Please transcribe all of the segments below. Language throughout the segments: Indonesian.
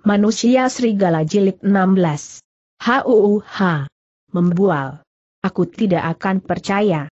Manusia Serigala Jilid 16. HUUH. Membual. Aku tidak akan percaya.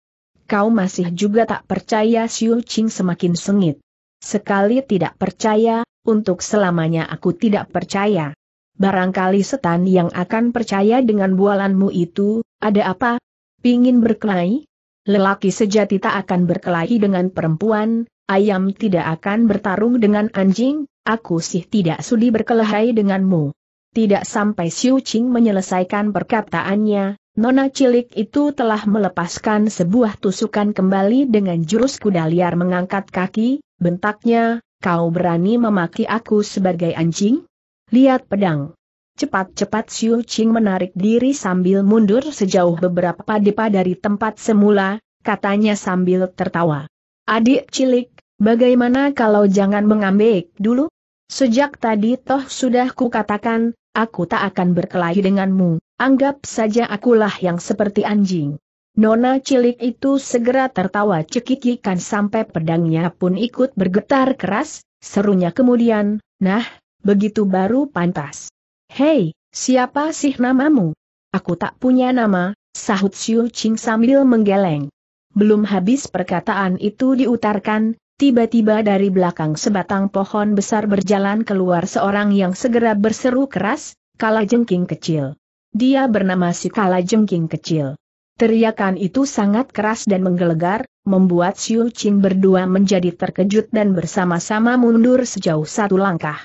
Kau masih juga tak percaya Xiu Qing semakin sengit. Sekali tidak percaya, untuk selamanya aku tidak percaya. Barangkali setan yang akan percaya dengan bualanmu itu, ada apa? Pingin berkelahi? Lelaki sejati tak akan berkelahi dengan perempuan, ayam tidak akan bertarung dengan anjing, aku sih tidak sudi berkelahi denganmu. Tidak sampai Xiu Qing menyelesaikan perkataannya, Nona cilik itu telah melepaskan sebuah tusukan kembali dengan jurus kuda liar mengangkat kaki, bentaknya, kau berani memaki aku sebagai anjing? Lihat pedang. Cepat-cepat Xiu Qing menarik diri sambil mundur sejauh beberapa depa dari tempat semula, katanya sambil tertawa. Adik cilik, bagaimana kalau jangan mengambek dulu? Sejak tadi toh sudah kukatakan, aku tak akan berkelahi denganmu, anggap saja akulah yang seperti anjing. Nona cilik itu segera tertawa cekikikan sampai pedangnya pun ikut bergetar keras, serunya kemudian, nah, begitu baru pantas. Hei, siapa sih namamu? Aku tak punya nama, sahut Siu Ching sambil menggeleng. Belum habis perkataan itu diutarkan, Tiba-tiba dari belakang sebatang pohon besar berjalan keluar seorang yang segera berseru keras, Kala Jengking Kecil. Dia bernama si Kala Jengking Kecil. Teriakan itu sangat keras dan menggelegar, membuat Xiu Qing berdua menjadi terkejut dan bersama-sama mundur sejauh satu langkah.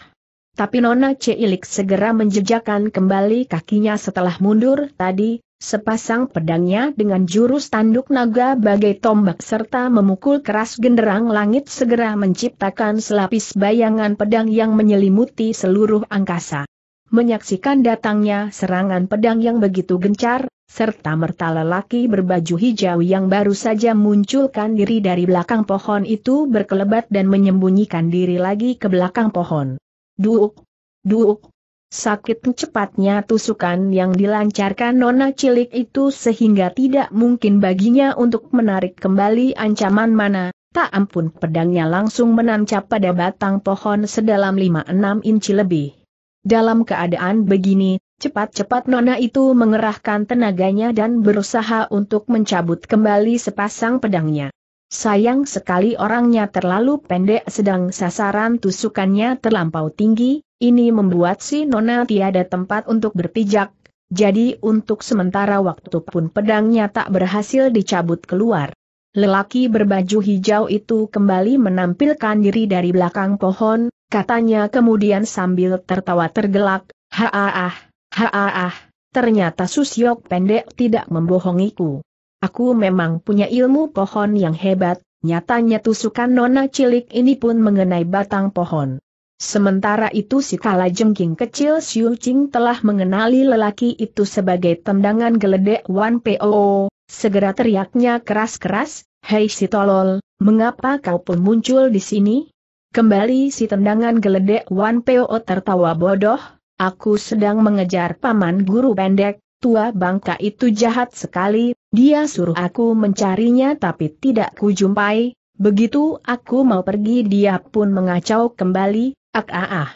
Tapi Nona Cilik segera menjejakkan kembali kakinya setelah mundur tadi, Sepasang pedangnya dengan jurus tanduk naga bagai tombak serta memukul keras genderang langit segera menciptakan selapis bayangan pedang yang menyelimuti seluruh angkasa. Menyaksikan datangnya serangan pedang yang begitu gencar, serta merta lelaki berbaju hijau yang baru saja munculkan diri dari belakang pohon itu berkelebat dan menyembunyikan diri lagi ke belakang pohon. Duuk! Duuk! Sakit cepatnya tusukan yang dilancarkan nona cilik itu sehingga tidak mungkin baginya untuk menarik kembali ancaman mana, tak ampun pedangnya langsung menancap pada batang pohon sedalam 5-6 inci lebih. Dalam keadaan begini, Cepat-cepat Nona itu mengerahkan tenaganya dan berusaha untuk mencabut kembali sepasang pedangnya. Sayang sekali orangnya terlalu pendek sedang sasaran tusukannya terlampau tinggi, ini membuat si Nona tiada tempat untuk berpijak, jadi untuk sementara waktu pun pedangnya tak berhasil dicabut keluar. Lelaki berbaju hijau itu kembali menampilkan diri dari belakang pohon, katanya kemudian sambil tertawa tergelak, ha haaah, ternyata Susyok pendek tidak membohongiku. Aku memang punya ilmu pohon yang hebat, nyatanya tusukan nona cilik ini pun mengenai batang pohon. Sementara itu si kala jengking kecil Xiu Qing telah mengenali lelaki itu sebagai tendangan geledek Wan Po, segera teriaknya keras-keras, Hei si tolol, mengapa kau pun muncul di sini? Kembali si tendangan geledek Wan Po tertawa bodoh, aku sedang mengejar paman guru pendek, tua bangka itu jahat sekali, dia suruh aku mencarinya tapi tidak kujumpai, begitu aku mau pergi dia pun mengacau kembali, ak ah ah.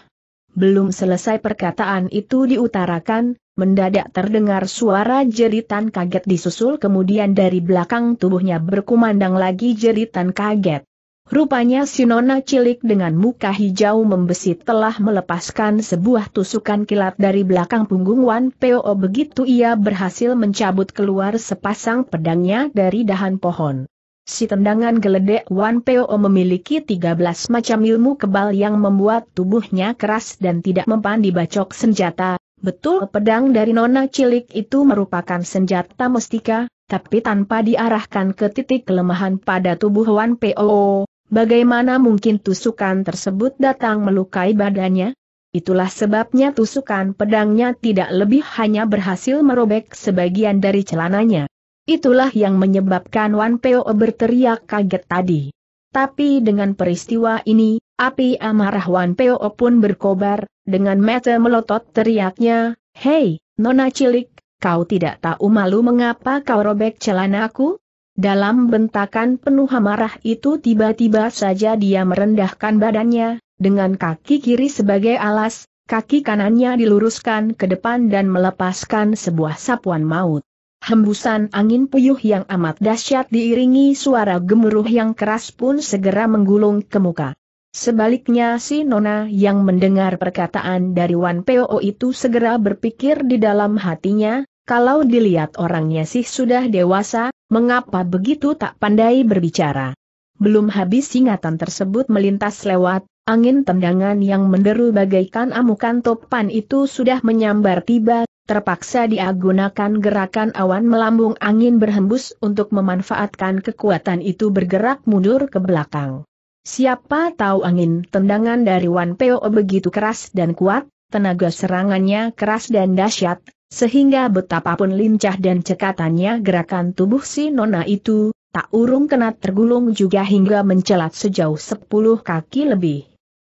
Belum selesai perkataan itu diutarakan, mendadak terdengar suara jeritan kaget disusul kemudian dari belakang tubuhnya berkumandang lagi jeritan kaget. Rupanya Sinona cilik dengan muka hijau membesit telah melepaskan sebuah tusukan kilat dari belakang punggung Wan Peo begitu ia berhasil mencabut keluar sepasang pedangnya dari dahan pohon. Si tendangan geledek Wan Peo memiliki 13 macam ilmu kebal yang membuat tubuhnya keras dan tidak mempan dibacok senjata. Betul pedang dari nona cilik itu merupakan senjata mustika, tapi tanpa diarahkan ke titik kelemahan pada tubuh Wan Peo, Bagaimana mungkin tusukan tersebut datang melukai badannya? Itulah sebabnya tusukan pedangnya tidak lebih hanya berhasil merobek sebagian dari celananya. Itulah yang menyebabkan Wan Peo berteriak kaget tadi. Tapi dengan peristiwa ini, api amarah Wan Peo pun berkobar, dengan mata melotot teriaknya, Hei, nona cilik, kau tidak tahu malu mengapa kau robek celanaku? Dalam bentakan penuh amarah itu tiba-tiba saja dia merendahkan badannya, dengan kaki kiri sebagai alas, kaki kanannya diluruskan ke depan dan melepaskan sebuah sapuan maut. Hembusan angin puyuh yang amat dahsyat diiringi suara gemuruh yang keras pun segera menggulung ke muka. Sebaliknya si Nona yang mendengar perkataan dari Wan Peo itu segera berpikir di dalam hatinya, kalau dilihat orangnya sih sudah dewasa, mengapa begitu tak pandai berbicara. Belum habis ingatan tersebut melintas lewat, angin tendangan yang menderu bagaikan amukan topan itu sudah menyambar tiba, terpaksa diagunakan gerakan awan melambung angin berhembus untuk memanfaatkan kekuatan itu bergerak mundur ke belakang. Siapa tahu angin tendangan dari Wan Peo begitu keras dan kuat, tenaga serangannya keras dan dahsyat, sehingga betapapun lincah dan cekatannya gerakan tubuh si nona itu, tak urung kena tergulung juga hingga mencelat sejauh sepuluh kaki lebih.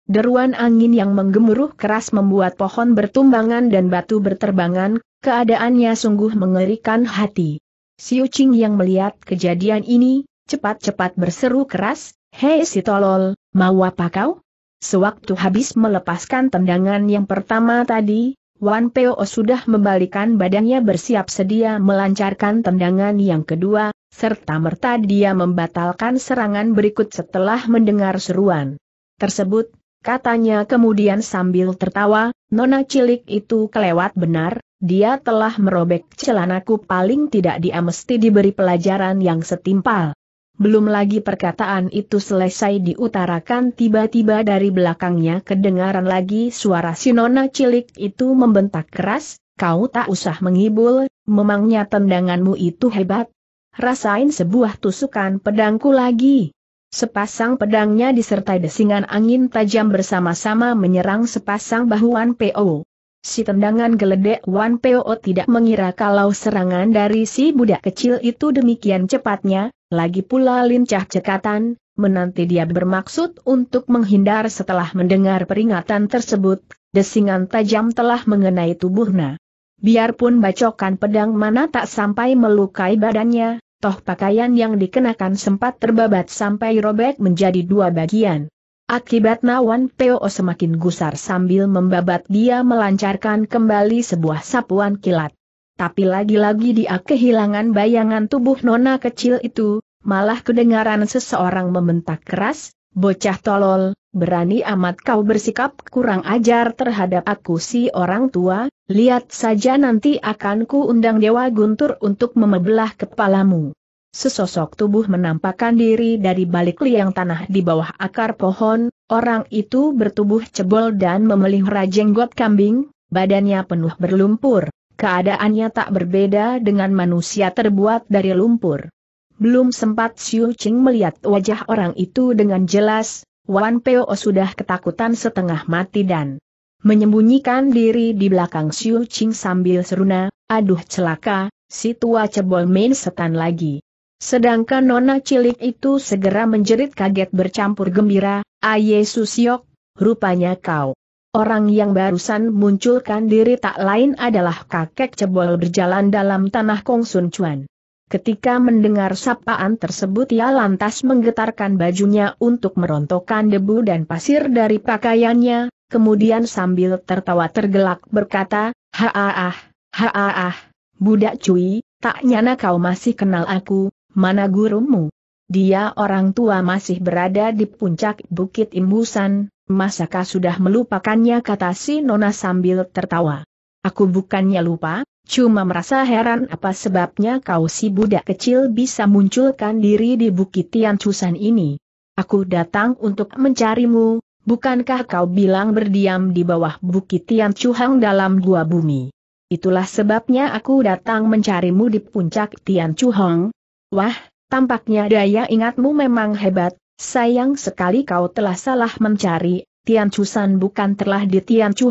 Deruan angin yang menggemuruh keras membuat pohon bertumbangan dan batu berterbangan, keadaannya sungguh mengerikan hati. Siu Ching yang melihat kejadian ini, cepat-cepat berseru keras, Hei si tolol, mau apa kau? Sewaktu habis melepaskan tendangan yang pertama tadi, Wan Peo sudah membalikan badannya bersiap sedia melancarkan tendangan yang kedua, serta merta dia membatalkan serangan berikut setelah mendengar seruan tersebut, katanya kemudian sambil tertawa, nona cilik itu kelewat benar, dia telah merobek celanaku paling tidak dia mesti diberi pelajaran yang setimpal. Belum lagi perkataan itu selesai diutarakan tiba-tiba dari belakangnya kedengaran lagi suara si nona cilik itu membentak keras, kau tak usah mengibul, memangnya tendanganmu itu hebat. Rasain sebuah tusukan pedangku lagi. Sepasang pedangnya disertai desingan angin tajam bersama-sama menyerang sepasang bahuan PO. Si tendangan geledek Wan Peo tidak mengira kalau serangan dari si budak kecil itu demikian cepatnya, lagi pula lincah cekatan, menanti dia bermaksud untuk menghindar setelah mendengar peringatan tersebut, desingan tajam telah mengenai tubuhnya. Biarpun bacokan pedang mana tak sampai melukai badannya, toh pakaian yang dikenakan sempat terbabat sampai robek menjadi dua bagian. Akibat Nawan Peo semakin gusar sambil membabat dia melancarkan kembali sebuah sapuan kilat. Tapi lagi-lagi dia kehilangan bayangan tubuh nona kecil itu, malah kedengaran seseorang membentak keras, bocah tolol, berani amat kau bersikap kurang ajar terhadap aku si orang tua, lihat saja nanti akan ku undang Dewa Guntur untuk memebelah kepalamu sesosok tubuh menampakkan diri dari balik liang tanah di bawah akar pohon, orang itu bertubuh cebol dan memelihara jenggot kambing, badannya penuh berlumpur, keadaannya tak berbeda dengan manusia terbuat dari lumpur. Belum sempat Xiu Qing melihat wajah orang itu dengan jelas, Wan Peo sudah ketakutan setengah mati dan menyembunyikan diri di belakang Xiu Qing sambil seruna, aduh celaka, si tua cebol main setan lagi. Sedangkan nona cilik itu segera menjerit kaget bercampur gembira, Aye Susyok, rupanya kau. Orang yang barusan munculkan diri tak lain adalah kakek cebol berjalan dalam tanah Kong Sun Chuan. Ketika mendengar sapaan tersebut ia lantas menggetarkan bajunya untuk merontokkan debu dan pasir dari pakaiannya, kemudian sambil tertawa tergelak berkata, Haaah, haaah, budak cuy, tak nyana kau masih kenal aku, Mana gurumu? Dia orang tua masih berada di puncak Bukit Imbusan, masakah sudah melupakannya kata si Nona sambil tertawa. Aku bukannya lupa, cuma merasa heran apa sebabnya kau si budak kecil bisa munculkan diri di Bukit Tiancusan ini. Aku datang untuk mencarimu, bukankah kau bilang berdiam di bawah Bukit Tiancuhang dalam gua bumi? Itulah sebabnya aku datang mencarimu di puncak Tiancuhang, Wah, tampaknya daya ingatmu memang hebat, sayang sekali kau telah salah mencari, Tian Chusan bukan telah di Tian Chu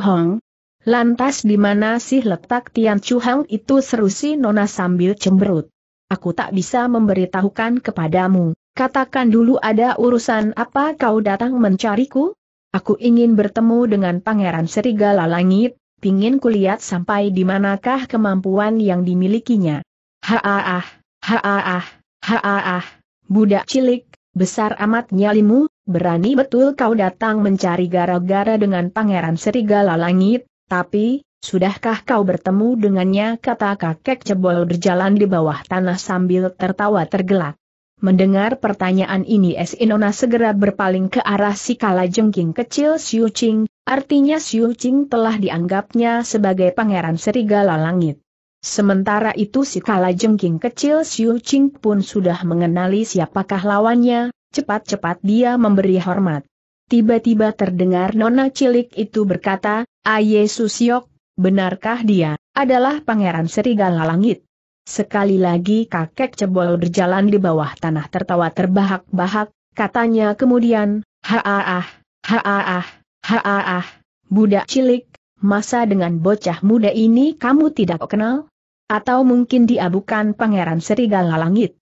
Lantas di mana sih letak Tian Chu itu Serusi Nona sambil cemberut. Aku tak bisa memberitahukan kepadamu, katakan dulu ada urusan apa kau datang mencariku? Aku ingin bertemu dengan Pangeran Serigala Langit, pingin kulihat sampai di manakah kemampuan yang dimilikinya. Haah, Haaah, haaah, budak cilik, besar amat nyalimu, berani betul kau datang mencari gara-gara dengan pangeran serigala langit, tapi, sudahkah kau bertemu dengannya kata kakek cebol berjalan di bawah tanah sambil tertawa tergelak. Mendengar pertanyaan ini Sinona segera berpaling ke arah si kala jengking kecil Siu Ching, artinya Siu Ching telah dianggapnya sebagai pangeran serigala langit. Sementara itu si kala jengking kecil Siu Ching pun sudah mengenali siapakah lawannya, cepat-cepat dia memberi hormat. Tiba-tiba terdengar nona cilik itu berkata, Aye Susiok, benarkah dia, adalah pangeran serigala langit? Sekali lagi kakek cebol berjalan di bawah tanah tertawa terbahak-bahak, katanya kemudian, Haaah, haaah, haaah, budak cilik, masa dengan bocah muda ini kamu tidak kenal? Atau mungkin dia bukan pangeran serigala langit.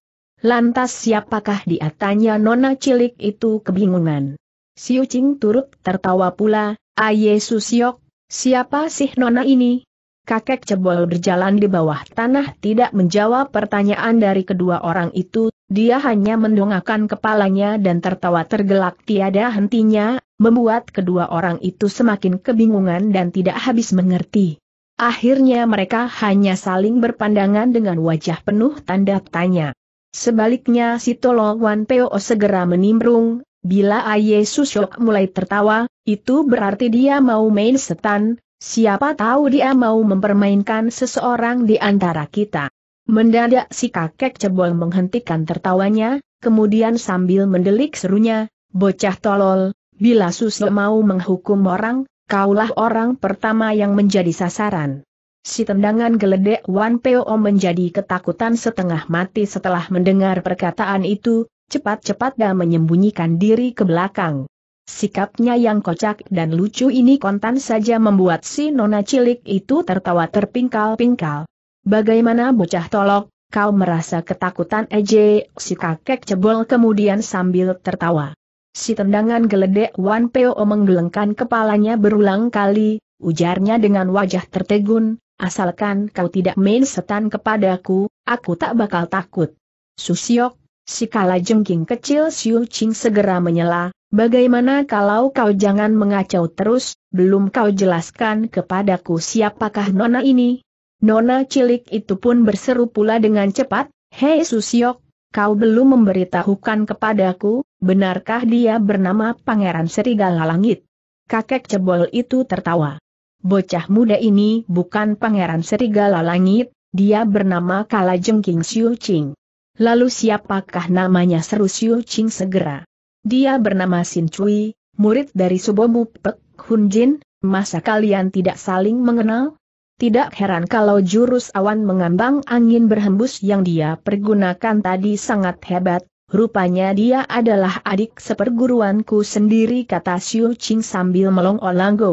Lantas siapakah dia tanya nona cilik itu kebingungan. Siu Ching turut tertawa pula, Aye Susiok, siapa sih nona ini? Kakek cebol berjalan di bawah tanah tidak menjawab pertanyaan dari kedua orang itu, dia hanya mendongakkan kepalanya dan tertawa tergelak tiada hentinya, membuat kedua orang itu semakin kebingungan dan tidak habis mengerti. Akhirnya mereka hanya saling berpandangan dengan wajah penuh tanda tanya. Sebaliknya si Tolo Wan Peo segera menimbrung, bila Aye Susok mulai tertawa, itu berarti dia mau main setan, siapa tahu dia mau mempermainkan seseorang di antara kita. Mendadak si kakek cebol menghentikan tertawanya, kemudian sambil mendelik serunya, bocah tolol, bila Suslo mau menghukum orang, kaulah orang pertama yang menjadi sasaran. Si tendangan geledek Wan Peo menjadi ketakutan setengah mati setelah mendengar perkataan itu, cepat-cepat dan menyembunyikan diri ke belakang. Sikapnya yang kocak dan lucu ini kontan saja membuat si nona cilik itu tertawa terpingkal-pingkal. Bagaimana bocah tolok, kau merasa ketakutan ej, si kakek cebol kemudian sambil tertawa. Si tendangan geledek Wan Peo menggelengkan kepalanya berulang kali, ujarnya dengan wajah tertegun, asalkan kau tidak main setan kepadaku, aku tak bakal takut. Susiok, si kala jengking kecil Siu Ching segera menyela, bagaimana kalau kau jangan mengacau terus, belum kau jelaskan kepadaku siapakah nona ini? Nona cilik itu pun berseru pula dengan cepat, Hei Susiok, kau belum memberitahukan kepadaku, benarkah dia bernama Pangeran Serigala Langit? Kakek cebol itu tertawa. Bocah muda ini bukan Pangeran Serigala Langit, dia bernama Kalajengking Siu Ching. Lalu siapakah namanya seru Siu Ching segera? Dia bernama Sin Cui, murid dari Subomu Pek Hun Jin, masa kalian tidak saling mengenal? Tidak heran kalau jurus awan mengambang angin berhembus yang dia pergunakan tadi sangat hebat, rupanya dia adalah adik seperguruanku sendiri kata Xiu Qing sambil melongol langgo.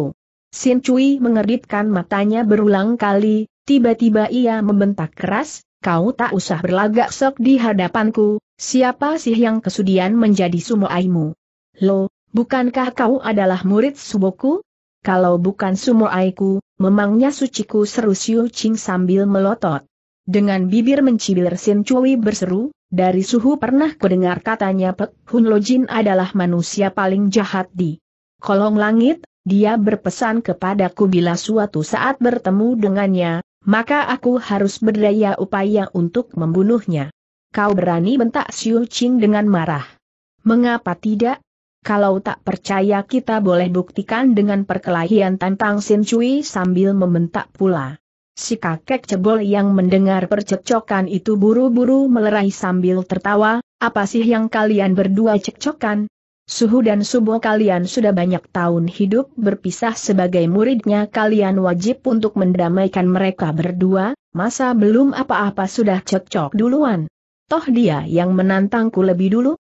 Sin Cui mengeritkan matanya berulang kali, tiba-tiba ia membentak keras, kau tak usah berlagak sok di hadapanku, siapa sih yang kesudian menjadi sumo aimu? Lo, bukankah kau adalah murid suboku? kalau bukan aiku, memangnya suciku seru Siu Ching sambil melotot. Dengan bibir mencibir Sin Cui berseru, dari suhu pernah kudengar katanya Pek Hun Lojin adalah manusia paling jahat di kolong langit, dia berpesan kepadaku bila suatu saat bertemu dengannya, maka aku harus berdaya upaya untuk membunuhnya. Kau berani bentak Siu Ching dengan marah. Mengapa tidak? Kalau tak percaya kita boleh buktikan dengan perkelahian tentang Sin Cui sambil membentak pula. Si kakek cebol yang mendengar percekcokan itu buru-buru melerai sambil tertawa, apa sih yang kalian berdua cekcokan? Suhu dan Subo kalian sudah banyak tahun hidup berpisah sebagai muridnya kalian wajib untuk mendamaikan mereka berdua, masa belum apa-apa sudah cekcok duluan. Toh dia yang menantangku lebih dulu,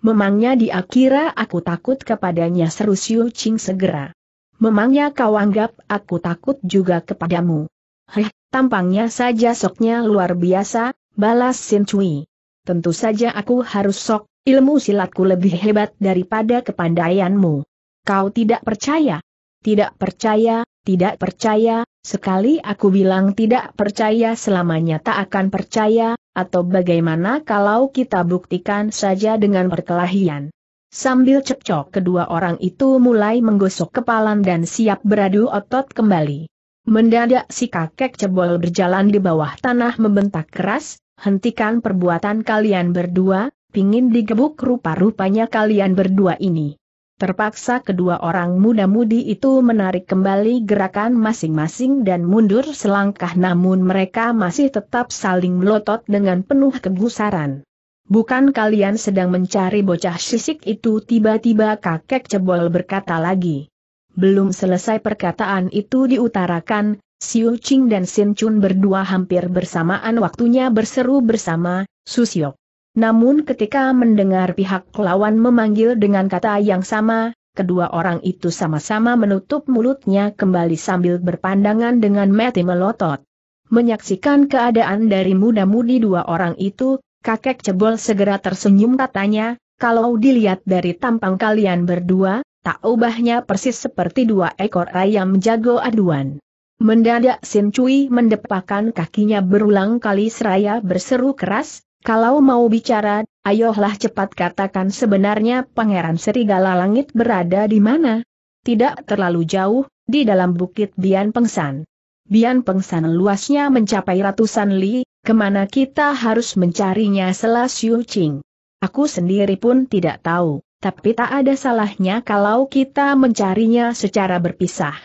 Memangnya dia kira aku takut kepadanya seru Siu Qing segera. Memangnya kau anggap aku takut juga kepadamu. Heh, tampangnya saja soknya luar biasa, balas Sin Cui. Tentu saja aku harus sok, ilmu silatku lebih hebat daripada kepandaianmu. Kau tidak percaya? Tidak percaya, tidak percaya, sekali aku bilang tidak percaya selamanya tak akan percaya, atau bagaimana kalau kita buktikan saja dengan perkelahian? Sambil cekcok kedua orang itu mulai menggosok kepalan dan siap beradu otot kembali. Mendadak si kakek cebol berjalan di bawah tanah membentak keras, hentikan perbuatan kalian berdua, pingin digebuk rupa-rupanya kalian berdua ini. Terpaksa kedua orang muda-mudi itu menarik kembali gerakan masing-masing dan mundur selangkah namun mereka masih tetap saling melotot dengan penuh kegusaran. Bukan kalian sedang mencari bocah sisik itu tiba-tiba kakek cebol berkata lagi. Belum selesai perkataan itu diutarakan, Siu Ching dan Sin Chun berdua hampir bersamaan waktunya berseru bersama, Susiok. Namun ketika mendengar pihak lawan memanggil dengan kata yang sama, kedua orang itu sama-sama menutup mulutnya kembali sambil berpandangan dengan mati melotot. Menyaksikan keadaan dari muda-mudi dua orang itu, kakek cebol segera tersenyum katanya, kalau dilihat dari tampang kalian berdua, tak ubahnya persis seperti dua ekor ayam jago aduan. Mendadak Sin Cui mendepakan kakinya berulang kali seraya berseru keras, kalau mau bicara, ayolah cepat katakan sebenarnya Pangeran Serigala Langit berada di mana? Tidak terlalu jauh, di dalam bukit Bian Pengsan. Bian Pengsan luasnya mencapai ratusan li, kemana kita harus mencarinya selas Ching. Aku sendiri pun tidak tahu, tapi tak ada salahnya kalau kita mencarinya secara berpisah.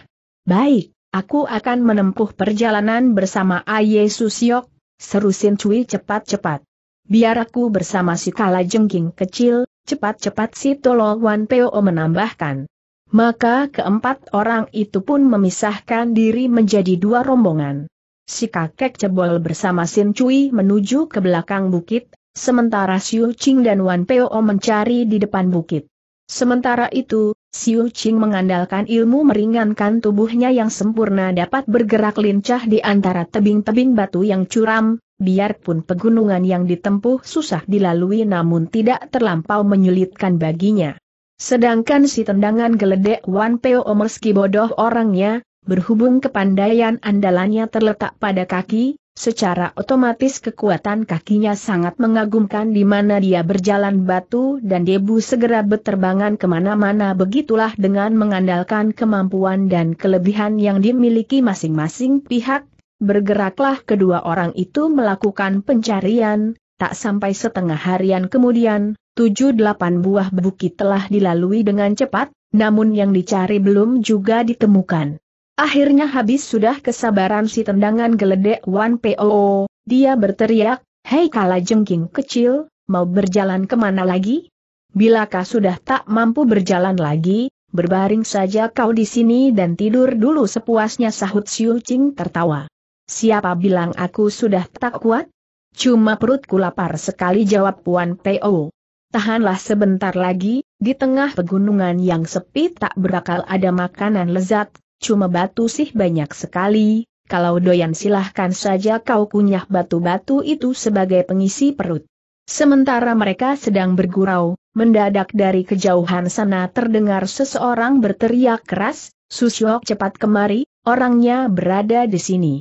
Baik, aku akan menempuh perjalanan bersama Aye Susyok, seru Sin Cui cepat-cepat. Biar aku bersama si kala jengking kecil, cepat-cepat si Tolo Wan Peo menambahkan. Maka keempat orang itu pun memisahkan diri menjadi dua rombongan. Si kakek cebol bersama Sin Cui menuju ke belakang bukit, sementara Siu Ching dan Wan Peo mencari di depan bukit. Sementara itu, Siu Ching mengandalkan ilmu meringankan tubuhnya yang sempurna dapat bergerak lincah di antara tebing-tebing batu yang curam, biarpun pegunungan yang ditempuh susah dilalui namun tidak terlampau menyulitkan baginya. Sedangkan si tendangan geledek Wan Peo meski bodoh orangnya, berhubung kepandaian andalannya terletak pada kaki, secara otomatis kekuatan kakinya sangat mengagumkan di mana dia berjalan batu dan debu segera berterbangan kemana-mana begitulah dengan mengandalkan kemampuan dan kelebihan yang dimiliki masing-masing pihak, Bergeraklah kedua orang itu melakukan pencarian, tak sampai setengah harian kemudian, tujuh delapan buah bukit telah dilalui dengan cepat, namun yang dicari belum juga ditemukan. Akhirnya habis sudah kesabaran si tendangan geledek Wan Po. dia berteriak, Hei kala jengking kecil, mau berjalan kemana lagi? Bilakah sudah tak mampu berjalan lagi, berbaring saja kau di sini dan tidur dulu sepuasnya sahut Siu Ching tertawa. Siapa bilang aku sudah tak kuat? Cuma perutku lapar sekali jawab Puan P.O. Tahanlah sebentar lagi, di tengah pegunungan yang sepi tak berakal ada makanan lezat, cuma batu sih banyak sekali, kalau doyan silahkan saja kau kunyah batu-batu itu sebagai pengisi perut. Sementara mereka sedang bergurau, mendadak dari kejauhan sana terdengar seseorang berteriak keras, Susyok cepat kemari, orangnya berada di sini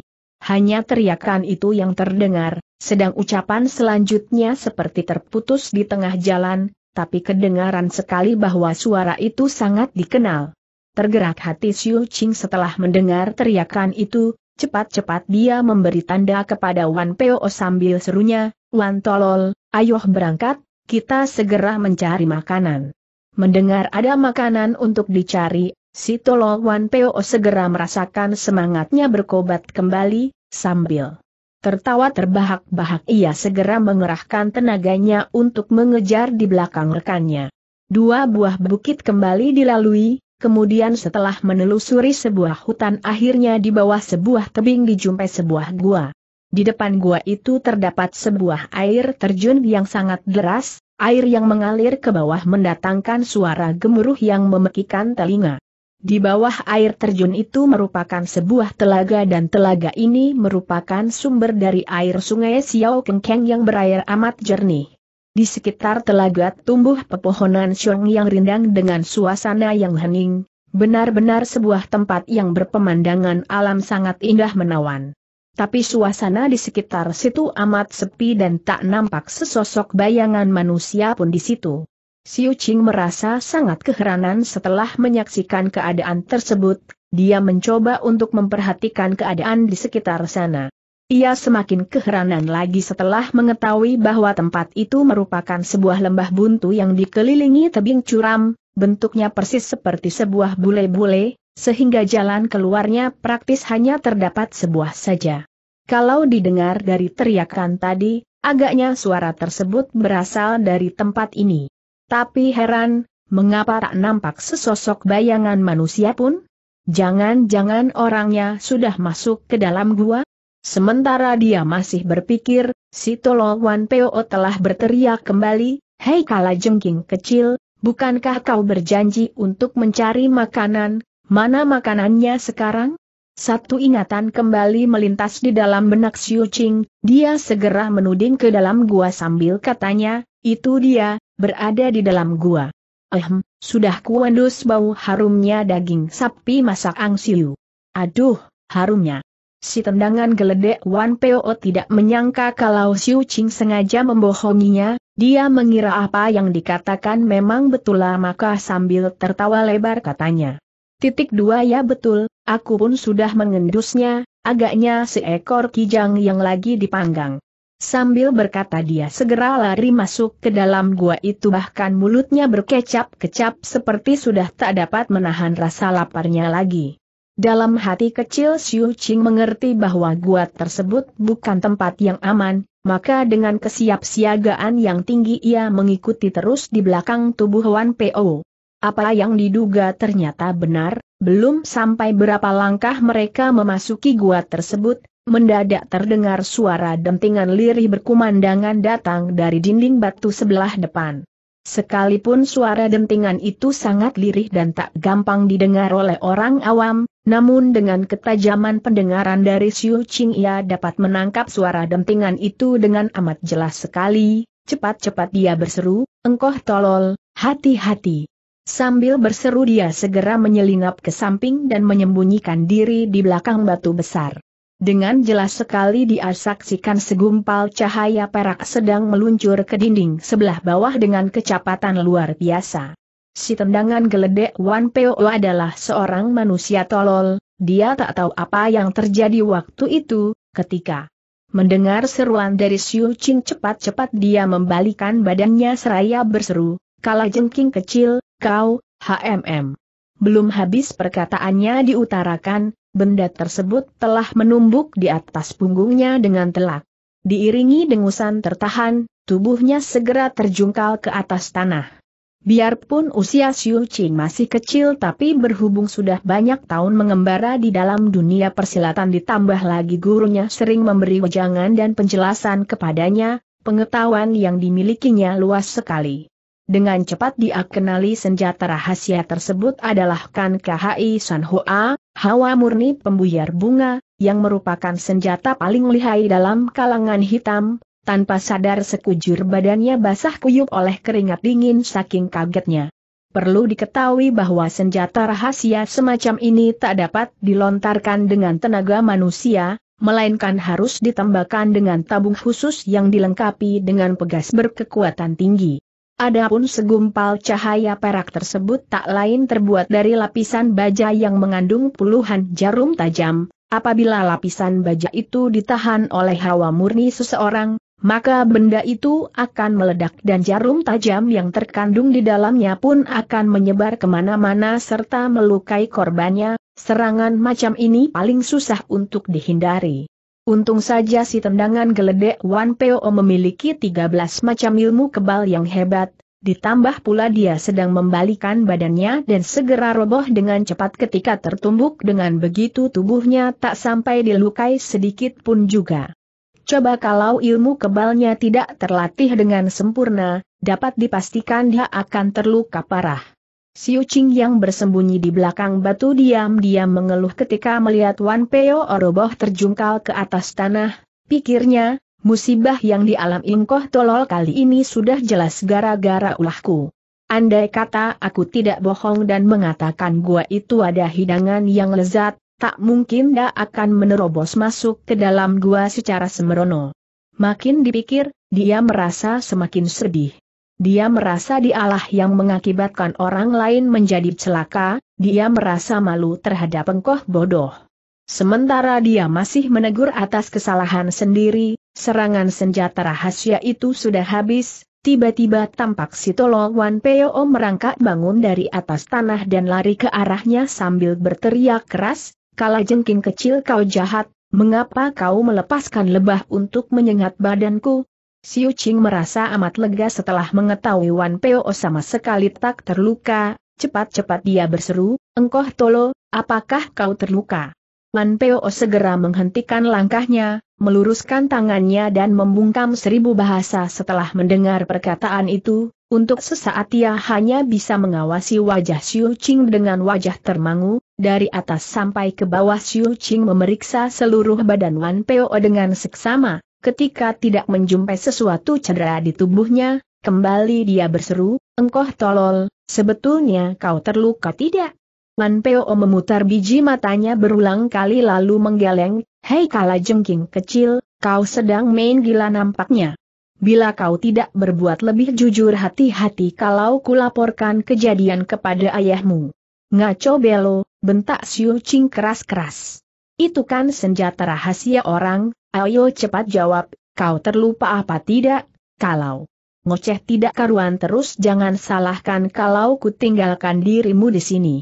hanya teriakan itu yang terdengar, sedang ucapan selanjutnya seperti terputus di tengah jalan, tapi kedengaran sekali bahwa suara itu sangat dikenal. Tergerak hati Xiu Qing setelah mendengar teriakan itu, cepat-cepat dia memberi tanda kepada Wan Peo sambil serunya, Wan Tolol, ayo berangkat, kita segera mencari makanan. Mendengar ada makanan untuk dicari, Si Tolo Wan Peo segera merasakan semangatnya berkobat kembali, sambil tertawa terbahak-bahak ia segera mengerahkan tenaganya untuk mengejar di belakang rekannya. Dua buah bukit kembali dilalui, kemudian setelah menelusuri sebuah hutan akhirnya di bawah sebuah tebing dijumpai sebuah gua. Di depan gua itu terdapat sebuah air terjun yang sangat deras, air yang mengalir ke bawah mendatangkan suara gemuruh yang memekikan telinga. Di bawah air terjun itu merupakan sebuah telaga dan telaga ini merupakan sumber dari air sungai Xiao Kengkeng yang berair amat jernih. Di sekitar telaga tumbuh pepohonan syong yang rindang dengan suasana yang hening, benar-benar sebuah tempat yang berpemandangan alam sangat indah menawan. Tapi suasana di sekitar situ amat sepi dan tak nampak sesosok bayangan manusia pun di situ. Siu Ching merasa sangat keheranan setelah menyaksikan keadaan tersebut, dia mencoba untuk memperhatikan keadaan di sekitar sana. Ia semakin keheranan lagi setelah mengetahui bahwa tempat itu merupakan sebuah lembah buntu yang dikelilingi tebing curam, bentuknya persis seperti sebuah bule-bule, sehingga jalan keluarnya praktis hanya terdapat sebuah saja. Kalau didengar dari teriakan tadi, agaknya suara tersebut berasal dari tempat ini. Tapi heran, mengapa tak nampak sesosok bayangan manusia pun? Jangan-jangan orangnya sudah masuk ke dalam gua? Sementara dia masih berpikir, si Tolo Wan Peo telah berteriak kembali, Hei kala jengking kecil, bukankah kau berjanji untuk mencari makanan, mana makanannya sekarang? Satu ingatan kembali melintas di dalam benak Xiu Qing, dia segera menuding ke dalam gua sambil katanya, itu dia, berada di dalam gua. Ehem, sudah kuendus bau harumnya daging sapi masak angsiu. Aduh, harumnya. Si tendangan geledek Wan Peo tidak menyangka kalau Siu Qing sengaja membohonginya, dia mengira apa yang dikatakan memang betul lah maka sambil tertawa lebar katanya. Titik dua ya betul, aku pun sudah mengendusnya, agaknya seekor kijang yang lagi dipanggang. Sambil berkata dia segera lari masuk ke dalam gua itu bahkan mulutnya berkecap-kecap seperti sudah tak dapat menahan rasa laparnya lagi. Dalam hati kecil Xiu Qing mengerti bahwa gua tersebut bukan tempat yang aman, maka dengan kesiapsiagaan yang tinggi ia mengikuti terus di belakang tubuh Wan Po. Apa yang diduga ternyata benar, belum sampai berapa langkah mereka memasuki gua tersebut, mendadak terdengar suara dentingan lirih berkumandangan datang dari dinding batu sebelah depan. Sekalipun suara dentingan itu sangat lirih dan tak gampang didengar oleh orang awam, namun dengan ketajaman pendengaran dari Xiu Qing ia dapat menangkap suara dentingan itu dengan amat jelas sekali, cepat-cepat dia berseru, engkoh tolol, hati-hati. Sambil berseru dia segera menyelinap ke samping dan menyembunyikan diri di belakang batu besar. Dengan jelas sekali dia saksikan segumpal cahaya perak sedang meluncur ke dinding sebelah bawah dengan kecepatan luar biasa. Si tendangan geledek Wan Peo adalah seorang manusia tolol, dia tak tahu apa yang terjadi waktu itu, ketika mendengar seruan dari Siu Ching cepat-cepat dia membalikan badannya seraya berseru, Kalah jengking kecil, kau, HMM. Belum habis perkataannya diutarakan, benda tersebut telah menumbuk di atas punggungnya dengan telak. Diiringi dengusan tertahan, tubuhnya segera terjungkal ke atas tanah. Biarpun usia Xiu Qing masih kecil tapi berhubung sudah banyak tahun mengembara di dalam dunia persilatan ditambah lagi gurunya sering memberi wejangan dan penjelasan kepadanya, pengetahuan yang dimilikinya luas sekali. Dengan cepat dia kenali senjata rahasia tersebut adalah Kan KHI San Hoa, hawa murni pembuyar bunga, yang merupakan senjata paling lihai dalam kalangan hitam, tanpa sadar sekujur badannya basah kuyup oleh keringat dingin saking kagetnya. Perlu diketahui bahwa senjata rahasia semacam ini tak dapat dilontarkan dengan tenaga manusia, melainkan harus ditembakkan dengan tabung khusus yang dilengkapi dengan pegas berkekuatan tinggi. Adapun segumpal cahaya perak tersebut tak lain terbuat dari lapisan baja yang mengandung puluhan jarum tajam. Apabila lapisan baja itu ditahan oleh hawa murni seseorang, maka benda itu akan meledak dan jarum tajam yang terkandung di dalamnya pun akan menyebar kemana-mana serta melukai korbannya. Serangan macam ini paling susah untuk dihindari. Untung saja si tendangan geledek Wan Peo memiliki 13 macam ilmu kebal yang hebat, ditambah pula dia sedang membalikan badannya dan segera roboh dengan cepat ketika tertumbuk dengan begitu tubuhnya tak sampai dilukai sedikit pun juga. Coba kalau ilmu kebalnya tidak terlatih dengan sempurna, dapat dipastikan dia akan terluka parah. Siu Ching yang bersembunyi di belakang batu diam-diam mengeluh ketika melihat Wan Peo Oroboh terjungkal ke atas tanah, pikirnya, musibah yang dialam alam ingkoh tolol kali ini sudah jelas gara-gara ulahku. Andai kata aku tidak bohong dan mengatakan gua itu ada hidangan yang lezat, tak mungkin dia akan menerobos masuk ke dalam gua secara semerono. Makin dipikir, dia merasa semakin sedih. Dia merasa dialah yang mengakibatkan orang lain menjadi celaka, dia merasa malu terhadap engkoh bodoh. Sementara dia masih menegur atas kesalahan sendiri, serangan senjata rahasia itu sudah habis, tiba-tiba tampak si Tolo Wan Peo merangkak bangun dari atas tanah dan lari ke arahnya sambil berteriak keras, Kala jengking kecil kau jahat, mengapa kau melepaskan lebah untuk menyengat badanku, Xiu Qing merasa amat lega setelah mengetahui Wan Peo sama sekali tak terluka, cepat-cepat dia berseru, engkoh tolo, apakah kau terluka? Wan Peo segera menghentikan langkahnya, meluruskan tangannya dan membungkam seribu bahasa setelah mendengar perkataan itu, untuk sesaat ia hanya bisa mengawasi wajah Xiu Qing dengan wajah termangu, dari atas sampai ke bawah Xiu Qing memeriksa seluruh badan Wan Peo dengan seksama, ketika tidak menjumpai sesuatu cedera di tubuhnya, kembali dia berseru, engkau tolol, sebetulnya kau terluka tidak? Lan Peo memutar biji matanya berulang kali lalu menggeleng, hei kala jengking kecil, kau sedang main gila nampaknya. Bila kau tidak berbuat lebih jujur hati-hati kalau kulaporkan kejadian kepada ayahmu. Ngaco belo, bentak Siu Ching keras-keras. Itu kan senjata rahasia orang, Ayo cepat jawab, kau terlupa apa tidak? Kalau ngoceh tidak karuan terus jangan salahkan kalau ku tinggalkan dirimu di sini.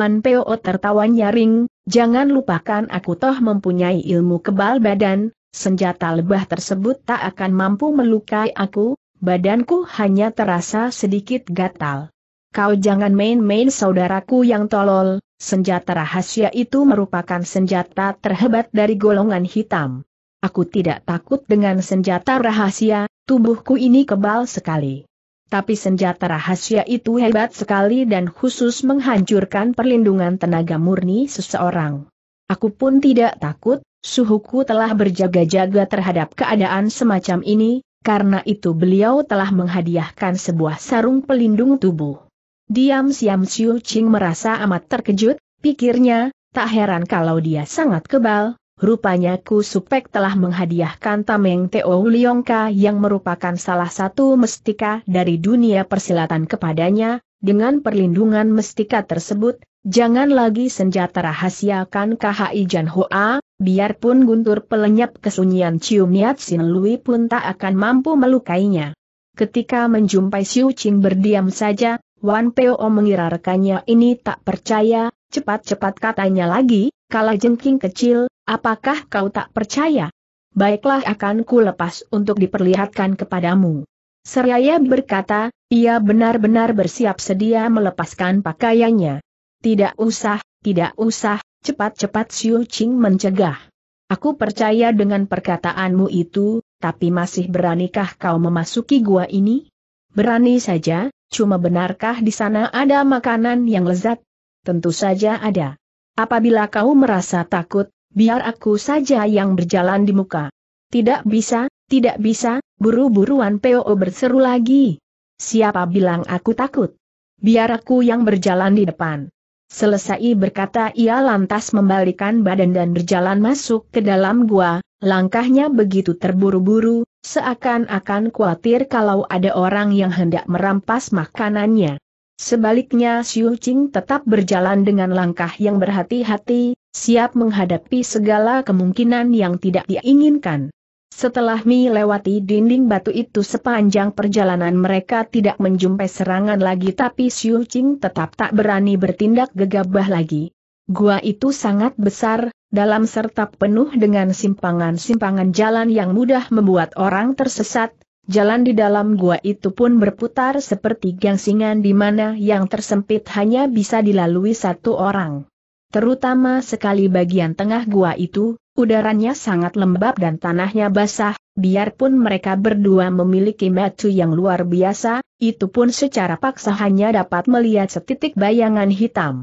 Man Peo tertawa nyaring, jangan lupakan aku toh mempunyai ilmu kebal badan, senjata lebah tersebut tak akan mampu melukai aku, badanku hanya terasa sedikit gatal. Kau jangan main-main saudaraku yang tolol, senjata rahasia itu merupakan senjata terhebat dari golongan hitam. Aku tidak takut dengan senjata rahasia, tubuhku ini kebal sekali. Tapi senjata rahasia itu hebat sekali dan khusus menghancurkan perlindungan tenaga murni seseorang. Aku pun tidak takut, suhuku telah berjaga-jaga terhadap keadaan semacam ini, karena itu beliau telah menghadiahkan sebuah sarung pelindung tubuh. Diam Siam Siu Ching merasa amat terkejut, pikirnya, tak heran kalau dia sangat kebal, Rupanya Ku Supek telah menghadiahkan Tameng Teo Liongka yang merupakan salah satu mestika dari dunia persilatan kepadanya, dengan perlindungan mestika tersebut, jangan lagi senjata rahasiakan KHI Jan Hoa, biarpun guntur pelenyap kesunyian Chiu Niat Sin Lui pun tak akan mampu melukainya. Ketika menjumpai Siu Ching berdiam saja, Wan Peo mengira rekannya ini tak percaya, cepat-cepat katanya lagi, kalau jengking kecil, Apakah kau tak percaya? Baiklah akan ku lepas untuk diperlihatkan kepadamu. Seraya berkata, ia benar-benar bersiap sedia melepaskan pakaiannya. Tidak usah, tidak usah, cepat-cepat Xiu Qing mencegah. Aku percaya dengan perkataanmu itu, tapi masih beranikah kau memasuki gua ini? Berani saja, cuma benarkah di sana ada makanan yang lezat? Tentu saja ada. Apabila kau merasa takut, biar aku saja yang berjalan di muka. Tidak bisa, tidak bisa, buru-buruan PO berseru lagi. Siapa bilang aku takut? Biar aku yang berjalan di depan. Selesai berkata ia lantas membalikan badan dan berjalan masuk ke dalam gua, langkahnya begitu terburu-buru, seakan-akan khawatir kalau ada orang yang hendak merampas makanannya. Sebaliknya Xiu Qing tetap berjalan dengan langkah yang berhati-hati, Siap menghadapi segala kemungkinan yang tidak diinginkan. Setelah melewati dinding batu itu sepanjang perjalanan mereka tidak menjumpai serangan lagi tapi Xiu Qing tetap tak berani bertindak gegabah lagi. Gua itu sangat besar, dalam serta penuh dengan simpangan-simpangan jalan yang mudah membuat orang tersesat, jalan di dalam gua itu pun berputar seperti gangsingan di mana yang tersempit hanya bisa dilalui satu orang. Terutama sekali bagian tengah gua itu, udaranya sangat lembab dan tanahnya basah, biarpun mereka berdua memiliki metu yang luar biasa, itu pun secara paksa hanya dapat melihat setitik bayangan hitam.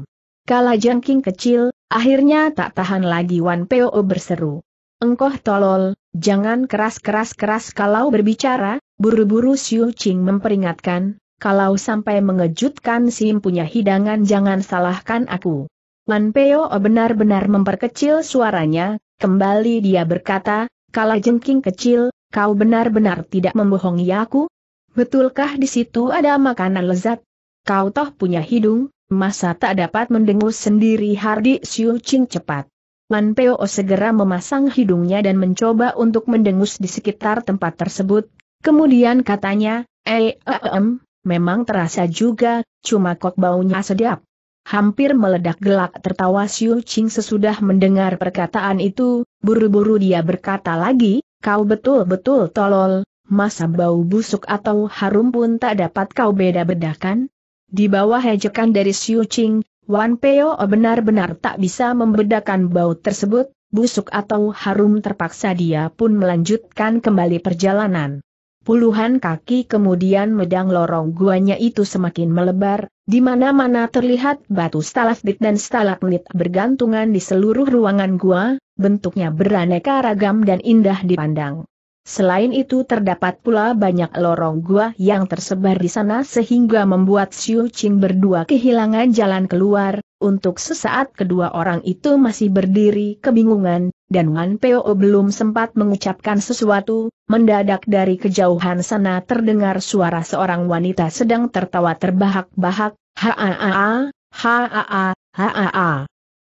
Kala jangking kecil, akhirnya tak tahan lagi Wan Peo berseru. Engkoh tolol, jangan keras-keras-keras kalau berbicara, buru-buru Siu Ching memperingatkan, kalau sampai mengejutkan si punya hidangan jangan salahkan aku. Lan Peo benar-benar memperkecil suaranya, kembali dia berkata, "Kalau jengking kecil, kau benar-benar tidak membohongi aku? Betulkah di situ ada makanan lezat? Kau toh punya hidung, masa tak dapat mendengus sendiri Hardi Siu Ching cepat. Lan Peo segera memasang hidungnya dan mencoba untuk mendengus di sekitar tempat tersebut. Kemudian katanya, eh, eh, eh, memang terasa juga, cuma kok baunya sedap. Hampir meledak gelak tertawa Xiu Qing sesudah mendengar perkataan itu, buru-buru dia berkata lagi, kau betul-betul tolol, masa bau busuk atau harum pun tak dapat kau beda-bedakan? Di bawah ejekan dari Xiu Qing, Wan Peo benar-benar tak bisa membedakan bau tersebut, busuk atau harum terpaksa dia pun melanjutkan kembali perjalanan. Puluhan kaki kemudian medang lorong guanya itu semakin melebar, di mana-mana terlihat batu stalaktit dan stalagmit bergantungan di seluruh ruangan gua, bentuknya beraneka ragam dan indah dipandang. Selain itu terdapat pula banyak lorong gua yang tersebar di sana sehingga membuat Xiu Qing berdua kehilangan jalan keluar, untuk sesaat kedua orang itu masih berdiri kebingungan, dan Wan Peo belum sempat mengucapkan sesuatu, mendadak dari kejauhan sana terdengar suara seorang wanita sedang tertawa terbahak-bahak, ha-a-a-a, ha-a-a, ha a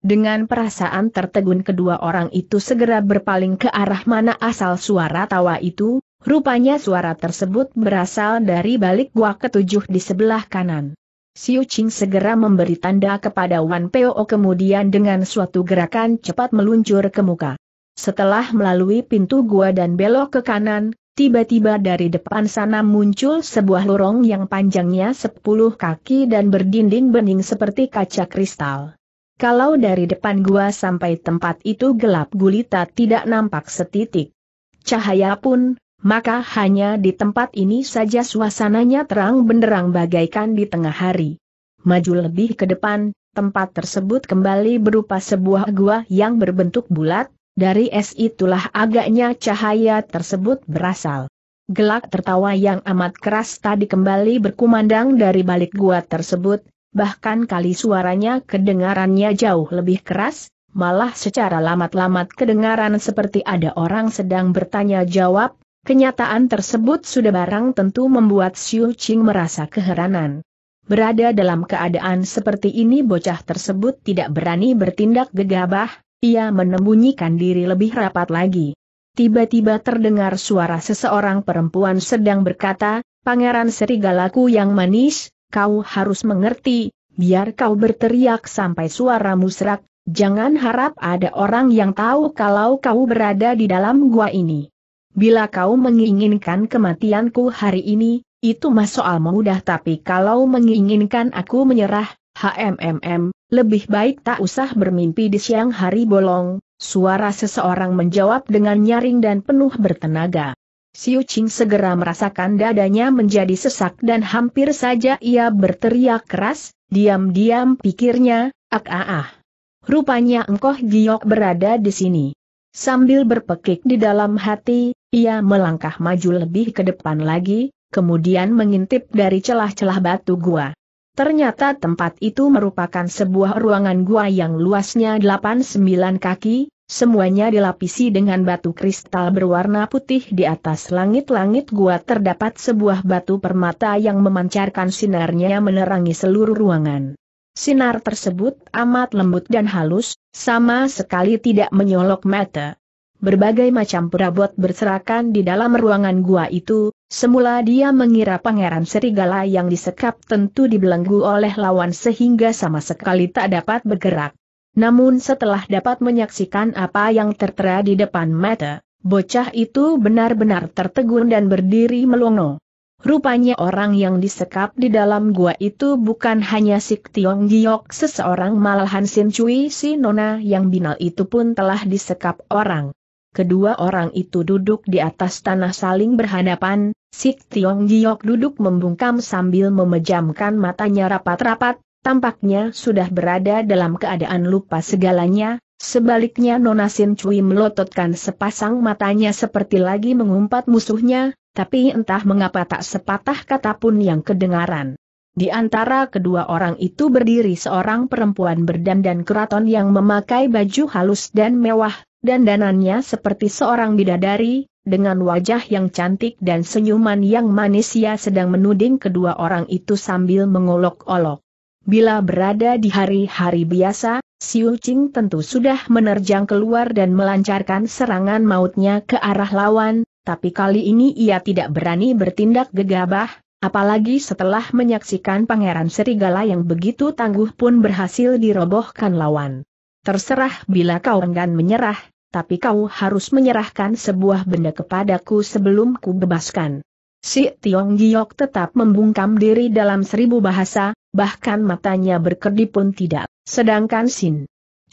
Dengan perasaan tertegun kedua orang itu segera berpaling ke arah mana asal suara tawa itu, rupanya suara tersebut berasal dari balik gua ketujuh di sebelah kanan. Siu Ching segera memberi tanda kepada Wan Peo kemudian dengan suatu gerakan cepat meluncur ke muka. Setelah melalui pintu gua dan belok ke kanan, tiba-tiba dari depan sana muncul sebuah lorong yang panjangnya 10 kaki dan berdinding bening seperti kaca kristal. Kalau dari depan gua sampai tempat itu gelap gulita tidak nampak setitik. Cahaya pun, maka hanya di tempat ini saja suasananya terang benderang bagaikan di tengah hari. Maju lebih ke depan, tempat tersebut kembali berupa sebuah gua yang berbentuk bulat, dari es itulah agaknya cahaya tersebut berasal. Gelak tertawa yang amat keras tadi kembali berkumandang dari balik gua tersebut, bahkan kali suaranya kedengarannya jauh lebih keras, malah secara lamat-lamat kedengaran seperti ada orang sedang bertanya jawab, Kenyataan tersebut sudah barang tentu membuat Xiu Qing merasa keheranan. Berada dalam keadaan seperti ini bocah tersebut tidak berani bertindak gegabah, ia menembunyikan diri lebih rapat lagi. Tiba-tiba terdengar suara seseorang perempuan sedang berkata, Pangeran Serigalaku yang manis, kau harus mengerti, biar kau berteriak sampai suaramu serak, jangan harap ada orang yang tahu kalau kau berada di dalam gua ini. Bila kau menginginkan kematianku hari ini, itu mas soal mudah tapi kalau menginginkan aku menyerah, HMMM, lebih baik tak usah bermimpi di siang hari bolong, suara seseorang menjawab dengan nyaring dan penuh bertenaga. Siu Ching segera merasakan dadanya menjadi sesak dan hampir saja ia berteriak keras, diam-diam pikirnya, ah ah ah. Rupanya engkau giok berada di sini. Sambil berpekik di dalam hati, ia melangkah maju lebih ke depan lagi, kemudian mengintip dari celah-celah batu gua. Ternyata tempat itu merupakan sebuah ruangan gua yang luasnya 8-9 kaki, semuanya dilapisi dengan batu kristal berwarna putih di atas langit-langit gua terdapat sebuah batu permata yang memancarkan sinarnya menerangi seluruh ruangan. Sinar tersebut amat lembut dan halus, sama sekali tidak menyolok mata. Berbagai macam perabot berserakan di dalam ruangan gua itu, semula dia mengira pangeran serigala yang disekap tentu dibelenggu oleh lawan sehingga sama sekali tak dapat bergerak. Namun setelah dapat menyaksikan apa yang tertera di depan mata, bocah itu benar-benar tertegun dan berdiri melongo. Rupanya orang yang disekap di dalam gua itu bukan hanya Sik Tiong Giok seseorang malahan Sin Cui si Nona yang binal itu pun telah disekap orang. Kedua orang itu duduk di atas tanah saling berhadapan, Sik Tiong Giok duduk membungkam sambil memejamkan matanya rapat-rapat, tampaknya sudah berada dalam keadaan lupa segalanya, sebaliknya Nona Sin Cui melototkan sepasang matanya seperti lagi mengumpat musuhnya, tapi entah mengapa tak sepatah kata pun yang kedengaran. Di antara kedua orang itu berdiri seorang perempuan berdandan keraton yang memakai baju halus dan mewah, dan dandanannya seperti seorang bidadari, dengan wajah yang cantik dan senyuman yang manis ia sedang menuding kedua orang itu sambil mengolok-olok. Bila berada di hari-hari biasa, Siu tentu sudah menerjang keluar dan melancarkan serangan mautnya ke arah lawan, tapi kali ini ia tidak berani bertindak gegabah, apalagi setelah menyaksikan pangeran serigala yang begitu tangguh pun berhasil dirobohkan lawan. Terserah bila kau enggan menyerah, tapi kau harus menyerahkan sebuah benda kepadaku sebelum ku bebaskan. Si Tiong Giok tetap membungkam diri dalam seribu bahasa, bahkan matanya berkedip pun tidak, sedangkan Sin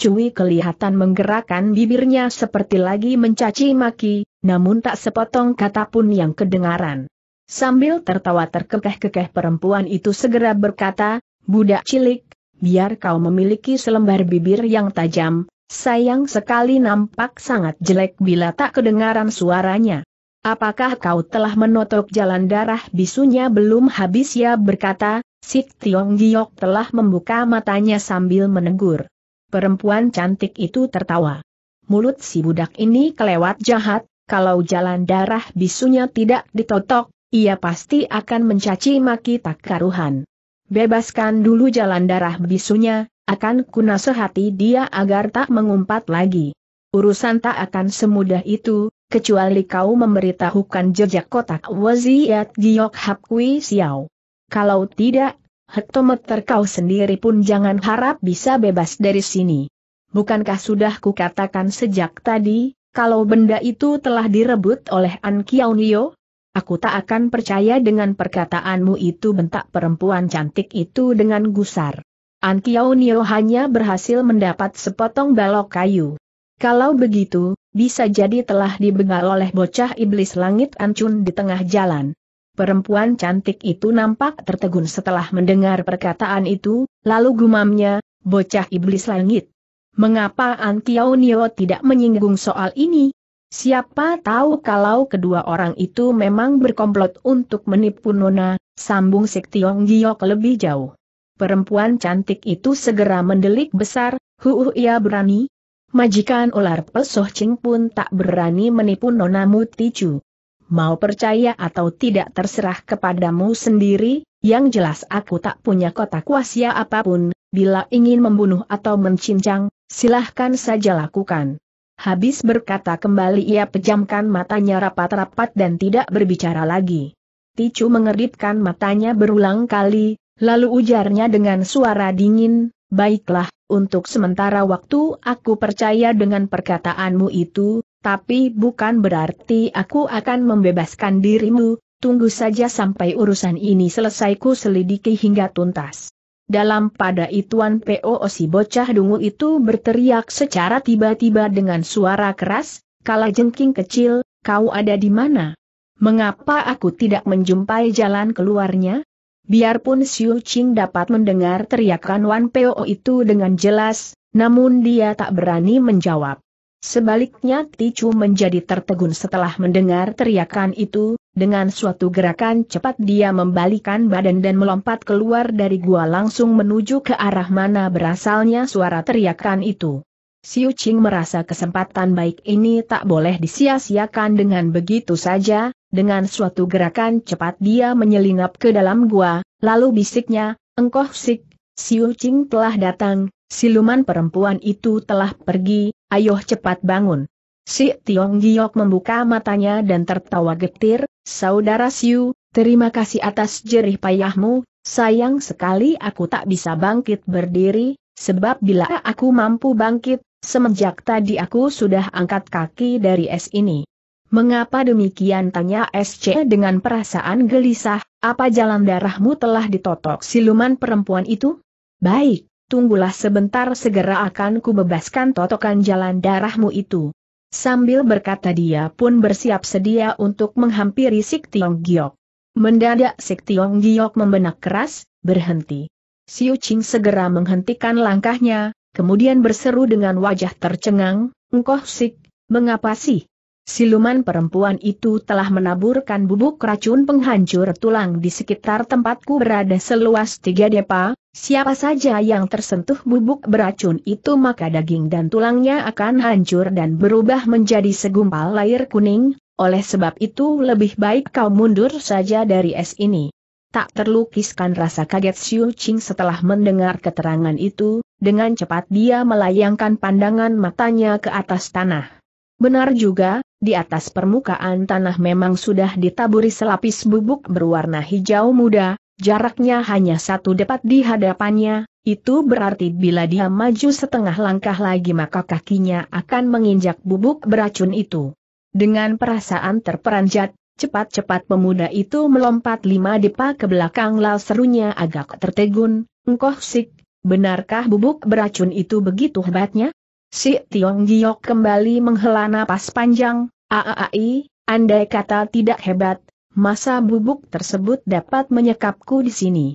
Cui kelihatan menggerakkan bibirnya seperti lagi mencaci maki, namun tak sepotong kata pun yang kedengaran. Sambil tertawa terkekeh-kekeh perempuan itu segera berkata, Budak cilik, biar kau memiliki selembar bibir yang tajam, sayang sekali nampak sangat jelek bila tak kedengaran suaranya. Apakah kau telah menotok jalan darah bisunya belum habis ya berkata, Sik Tiong Giok telah membuka matanya sambil menegur. Perempuan cantik itu tertawa. Mulut si budak ini kelewat jahat, kalau jalan darah bisunya tidak ditotok, ia pasti akan mencaci maki tak karuhan. Bebaskan dulu jalan darah bisunya, akan kunasehati dia agar tak mengumpat lagi. Urusan tak akan semudah itu, kecuali kau memberitahukan jejak kotak waziat giok hapkui siau. Kalau tidak, hektometer kau sendiri pun jangan harap bisa bebas dari sini. Bukankah sudah kukatakan sejak tadi, kalau benda itu telah direbut oleh An Nio? Aku tak akan percaya dengan perkataanmu itu bentak perempuan cantik itu dengan gusar. An Nio hanya berhasil mendapat sepotong balok kayu. Kalau begitu, bisa jadi telah dibegal oleh bocah iblis langit Ancun di tengah jalan. Perempuan cantik itu nampak tertegun setelah mendengar perkataan itu, lalu gumamnya, bocah iblis langit. Mengapa Kiao Nio tidak menyinggung soal ini? Siapa tahu kalau kedua orang itu memang berkomplot untuk menipu Nona, sambung Sik Tiong Giok lebih jauh. Perempuan cantik itu segera mendelik besar, huuh ia berani. Majikan ular pesoh Ching pun tak berani menipu Nona Muticu mau percaya atau tidak terserah kepadamu sendiri, yang jelas aku tak punya kotak wasiat apapun, bila ingin membunuh atau mencincang, silahkan saja lakukan. Habis berkata kembali ia pejamkan matanya rapat-rapat dan tidak berbicara lagi. Ticu mengeritkan matanya berulang kali, lalu ujarnya dengan suara dingin, Baiklah, untuk sementara waktu aku percaya dengan perkataanmu itu, tapi bukan berarti aku akan membebaskan dirimu, tunggu saja sampai urusan ini selesai ku selidiki hingga tuntas. Dalam pada ituan PO si bocah dungu itu berteriak secara tiba-tiba dengan suara keras, Kala jengking kecil, kau ada di mana? Mengapa aku tidak menjumpai jalan keluarnya? Biarpun Xiu Qing dapat mendengar teriakan Wan Peo itu dengan jelas, namun dia tak berani menjawab. Sebaliknya Ticu menjadi tertegun setelah mendengar teriakan itu, dengan suatu gerakan cepat dia membalikan badan dan melompat keluar dari gua langsung menuju ke arah mana berasalnya suara teriakan itu. Siu Qing merasa kesempatan baik ini tak boleh disia-siakan dengan begitu saja, dengan suatu gerakan cepat dia menyelinap ke dalam gua, lalu bisiknya, engkau sik, Siu Qing telah datang, Siluman perempuan itu telah pergi, ayo cepat bangun. Si Tiong Giok membuka matanya dan tertawa getir, Saudara Siu, terima kasih atas jerih payahmu, sayang sekali aku tak bisa bangkit berdiri, sebab bila aku mampu bangkit, semenjak tadi aku sudah angkat kaki dari es ini. Mengapa demikian tanya SC dengan perasaan gelisah, apa jalan darahmu telah ditotok siluman perempuan itu? Baik, tunggulah sebentar segera akan kubebaskan totokan jalan darahmu itu. Sambil berkata dia pun bersiap sedia untuk menghampiri Sik Tiong Giok. Mendadak Sik Tiong Giok membenak keras, berhenti. Siu Ching segera menghentikan langkahnya, kemudian berseru dengan wajah tercengang, Engkoh Sik, mengapa sih? Siluman perempuan itu telah menaburkan bubuk racun penghancur tulang di sekitar tempatku berada seluas tiga depa, siapa saja yang tersentuh bubuk beracun itu maka daging dan tulangnya akan hancur dan berubah menjadi segumpal lahir kuning, oleh sebab itu lebih baik kau mundur saja dari es ini. Tak terlukiskan rasa kaget Xiu Qing setelah mendengar keterangan itu, dengan cepat dia melayangkan pandangan matanya ke atas tanah. Benar juga, di atas permukaan tanah memang sudah ditaburi selapis bubuk berwarna hijau muda, jaraknya hanya satu depat di hadapannya, itu berarti bila dia maju setengah langkah lagi maka kakinya akan menginjak bubuk beracun itu. Dengan perasaan terperanjat, cepat-cepat pemuda itu melompat lima depa ke belakang lalu serunya agak tertegun, engkoh sik, benarkah bubuk beracun itu begitu hebatnya? Si Tiong Giok kembali menghela napas panjang, aai, andai kata tidak hebat, masa bubuk tersebut dapat menyekapku di sini.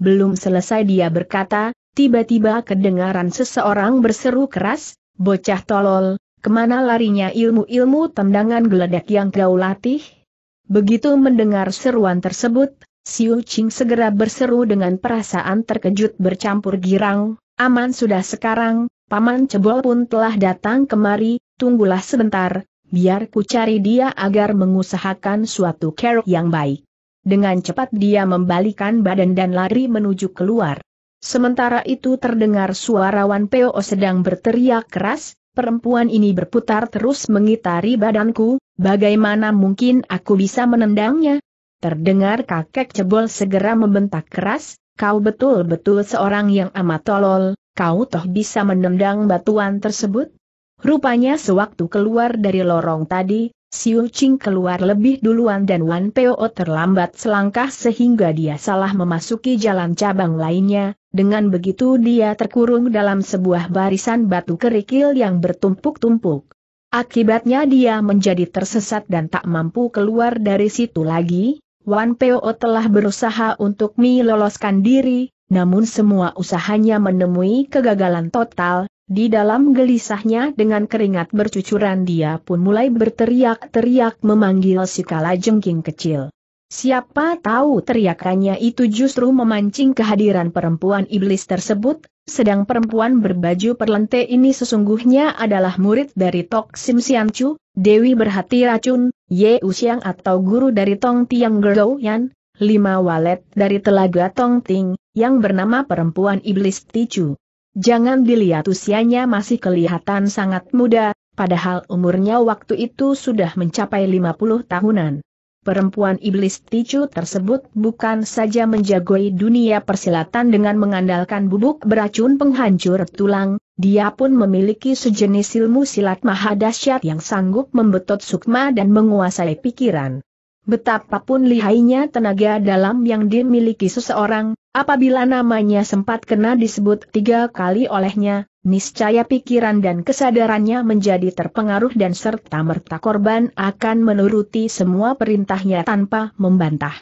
Belum selesai dia berkata, tiba-tiba kedengaran seseorang berseru keras, bocah tolol, kemana larinya ilmu-ilmu tendangan geledek yang kau latih? Begitu mendengar seruan tersebut, Siu Ching segera berseru dengan perasaan terkejut bercampur girang, aman sudah sekarang, Paman Cebol pun telah datang kemari, tunggulah sebentar, biar ku cari dia agar mengusahakan suatu kerok yang baik. Dengan cepat dia membalikan badan dan lari menuju keluar. Sementara itu terdengar suara Wan Peo sedang berteriak keras, perempuan ini berputar terus mengitari badanku, bagaimana mungkin aku bisa menendangnya? Terdengar kakek cebol segera membentak keras, kau betul-betul seorang yang amat tolol, kau toh bisa menendang batuan tersebut? Rupanya sewaktu keluar dari lorong tadi, Siu Ching keluar lebih duluan dan Wan Peo terlambat selangkah sehingga dia salah memasuki jalan cabang lainnya, dengan begitu dia terkurung dalam sebuah barisan batu kerikil yang bertumpuk-tumpuk. Akibatnya dia menjadi tersesat dan tak mampu keluar dari situ lagi, Wan Peo telah berusaha untuk meloloskan diri, namun semua usahanya menemui kegagalan total, di dalam gelisahnya dengan keringat bercucuran dia pun mulai berteriak-teriak memanggil si kala jengking kecil. Siapa tahu teriakannya itu justru memancing kehadiran perempuan iblis tersebut, sedang perempuan berbaju perlente ini sesungguhnya adalah murid dari Tok Sim Sian Chu, Dewi Berhati Racun, Ye Usiang atau guru dari Tong Tiang yan lima walet dari telaga Tongting, yang bernama perempuan iblis Ticu. Jangan dilihat usianya masih kelihatan sangat muda, padahal umurnya waktu itu sudah mencapai 50 tahunan. Perempuan iblis Ticu tersebut bukan saja menjagoi dunia persilatan dengan mengandalkan bubuk beracun penghancur tulang, dia pun memiliki sejenis ilmu silat maha dahsyat yang sanggup membetot sukma dan menguasai pikiran. Betapapun lihainya tenaga dalam yang dimiliki seseorang, apabila namanya sempat kena disebut tiga kali olehnya, niscaya pikiran dan kesadarannya menjadi terpengaruh dan serta-merta korban akan menuruti semua perintahnya tanpa membantah.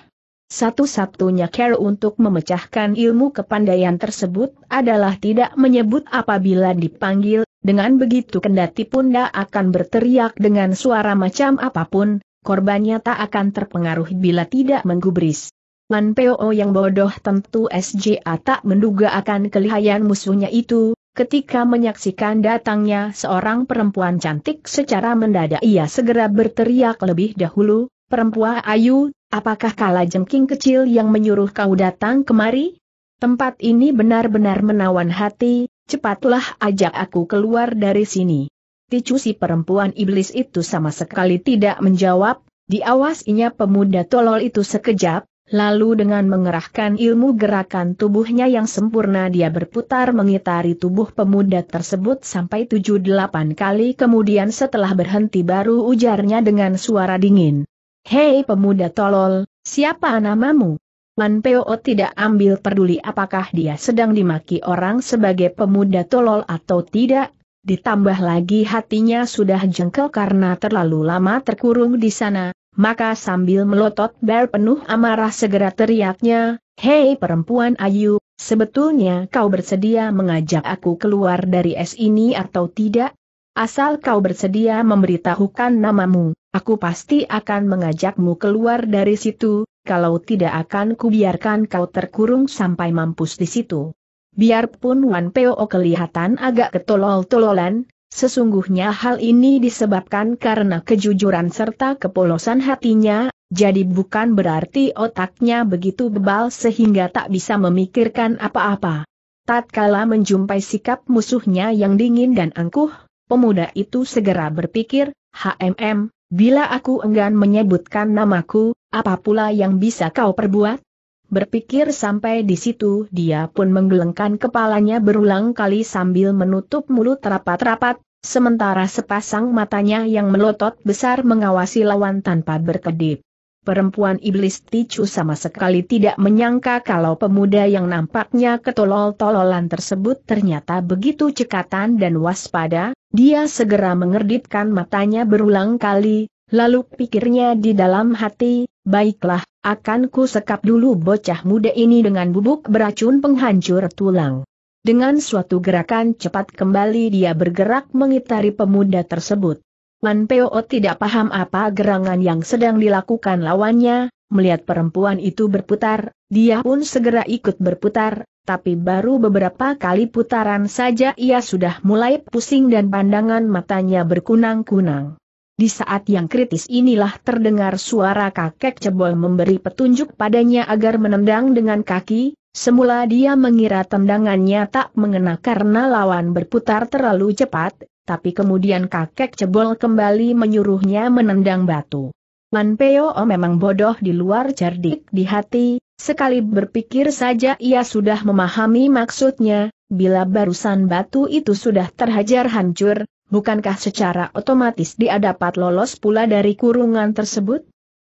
Satu-satunya care untuk memecahkan ilmu kepandaian tersebut adalah tidak menyebut apabila dipanggil, dengan begitu kendati pun akan berteriak dengan suara macam apapun, korbannya tak akan terpengaruh bila tidak menggubris. Man Peo yang bodoh tentu SJA tak menduga akan kelihayan musuhnya itu, ketika menyaksikan datangnya seorang perempuan cantik secara mendadak ia segera berteriak lebih dahulu, perempuan ayu, apakah kala jengking kecil yang menyuruh kau datang kemari? Tempat ini benar-benar menawan hati, cepatlah ajak aku keluar dari sini. Ticu si perempuan iblis itu sama sekali tidak menjawab, diawasinya pemuda tolol itu sekejap, lalu dengan mengerahkan ilmu gerakan tubuhnya yang sempurna dia berputar mengitari tubuh pemuda tersebut sampai tujuh delapan kali kemudian setelah berhenti baru ujarnya dengan suara dingin. Hei pemuda tolol, siapa namamu? Wan Peo tidak ambil peduli apakah dia sedang dimaki orang sebagai pemuda tolol atau tidak, ditambah lagi hatinya sudah jengkel karena terlalu lama terkurung di sana, maka sambil melotot berpenuh penuh amarah segera teriaknya, Hei perempuan ayu, sebetulnya kau bersedia mengajak aku keluar dari es ini atau tidak? Asal kau bersedia memberitahukan namamu, aku pasti akan mengajakmu keluar dari situ, kalau tidak akan kubiarkan kau terkurung sampai mampus di situ. Biarpun Wan Peo kelihatan agak ketolol-tololan, sesungguhnya hal ini disebabkan karena kejujuran serta kepolosan hatinya, jadi bukan berarti otaknya begitu bebal sehingga tak bisa memikirkan apa-apa. Tatkala menjumpai sikap musuhnya yang dingin dan angkuh, pemuda itu segera berpikir, HMM, bila aku enggan menyebutkan namaku, apa pula yang bisa kau perbuat? Berpikir sampai di situ dia pun menggelengkan kepalanya berulang kali sambil menutup mulut rapat-rapat, sementara sepasang matanya yang melotot besar mengawasi lawan tanpa berkedip. Perempuan iblis ticu sama sekali tidak menyangka kalau pemuda yang nampaknya ketolol-tololan tersebut ternyata begitu cekatan dan waspada, dia segera mengerdipkan matanya berulang kali, lalu pikirnya di dalam hati, baiklah, akan ku sekap dulu bocah muda ini dengan bubuk beracun penghancur tulang. Dengan suatu gerakan cepat kembali dia bergerak mengitari pemuda tersebut. Wan Peo tidak paham apa gerangan yang sedang dilakukan lawannya, melihat perempuan itu berputar, dia pun segera ikut berputar, tapi baru beberapa kali putaran saja ia sudah mulai pusing dan pandangan matanya berkunang-kunang. Di saat yang kritis inilah terdengar suara kakek cebol memberi petunjuk padanya agar menendang dengan kaki, semula dia mengira tendangannya tak mengena karena lawan berputar terlalu cepat, tapi kemudian kakek cebol kembali menyuruhnya menendang batu. Wan Peo memang bodoh di luar cerdik di hati, sekali berpikir saja ia sudah memahami maksudnya, bila barusan batu itu sudah terhajar hancur, bukankah secara otomatis dia dapat lolos pula dari kurungan tersebut?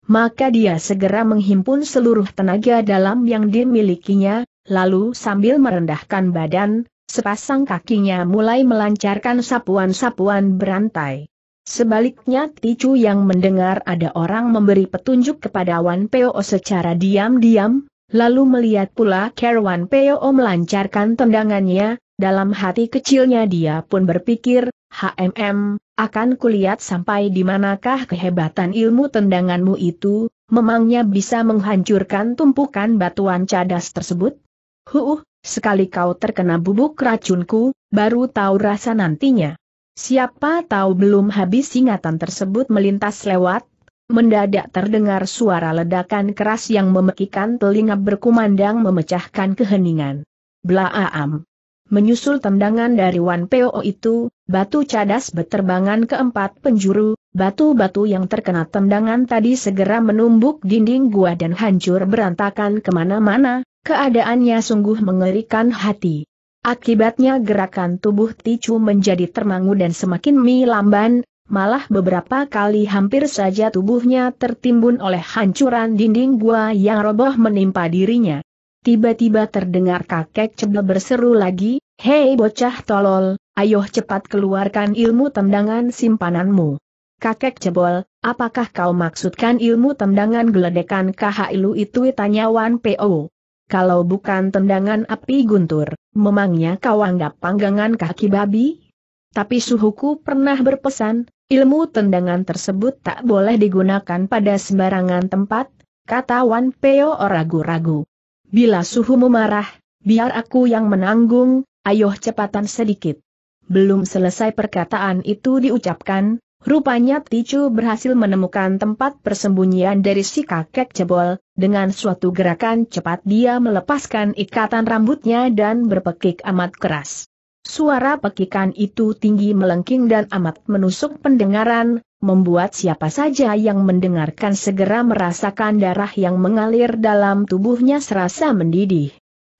Maka dia segera menghimpun seluruh tenaga dalam yang dimilikinya, lalu sambil merendahkan badan, sepasang kakinya mulai melancarkan sapuan-sapuan berantai. Sebaliknya Ticu yang mendengar ada orang memberi petunjuk kepada Wan Peo secara diam-diam, lalu melihat pula Kerwan Peo melancarkan tendangannya, dalam hati kecilnya dia pun berpikir, HMM, akan kulihat sampai di manakah kehebatan ilmu tendanganmu itu, memangnya bisa menghancurkan tumpukan batuan cadas tersebut? Huh, sekali kau terkena bubuk racunku, baru tahu rasa nantinya. Siapa tahu belum habis ingatan tersebut melintas lewat, mendadak terdengar suara ledakan keras yang memekikan telinga berkumandang memecahkan keheningan. Blaam. Menyusul tendangan dari Wan Peo itu, batu cadas beterbangan keempat penjuru, batu-batu yang terkena tendangan tadi segera menumbuk dinding gua dan hancur berantakan kemana-mana, keadaannya sungguh mengerikan hati. Akibatnya gerakan tubuh Ticu menjadi termangu dan semakin melamban. malah beberapa kali hampir saja tubuhnya tertimbun oleh hancuran dinding gua yang roboh menimpa dirinya. Tiba-tiba terdengar kakek cebel berseru lagi, Hei bocah tolol, ayo cepat keluarkan ilmu tendangan simpananmu. Kakek cebol, apakah kau maksudkan ilmu tendangan geledekan ilu itu tanya Wan PO. Kalau bukan tendangan api guntur, memangnya kau anggap panggangan kaki babi? Tapi suhuku pernah berpesan, ilmu tendangan tersebut tak boleh digunakan pada sembarangan tempat, kata Wan Peo ragu-ragu. Bila suhu memarah, biar aku yang menanggung, ayo cepatan sedikit. Belum selesai perkataan itu diucapkan, rupanya Ticu berhasil menemukan tempat persembunyian dari si kakek cebol. dengan suatu gerakan cepat dia melepaskan ikatan rambutnya dan berpekik amat keras. Suara pekikan itu tinggi melengking dan amat menusuk pendengaran, membuat siapa saja yang mendengarkan segera merasakan darah yang mengalir dalam tubuhnya serasa mendidih.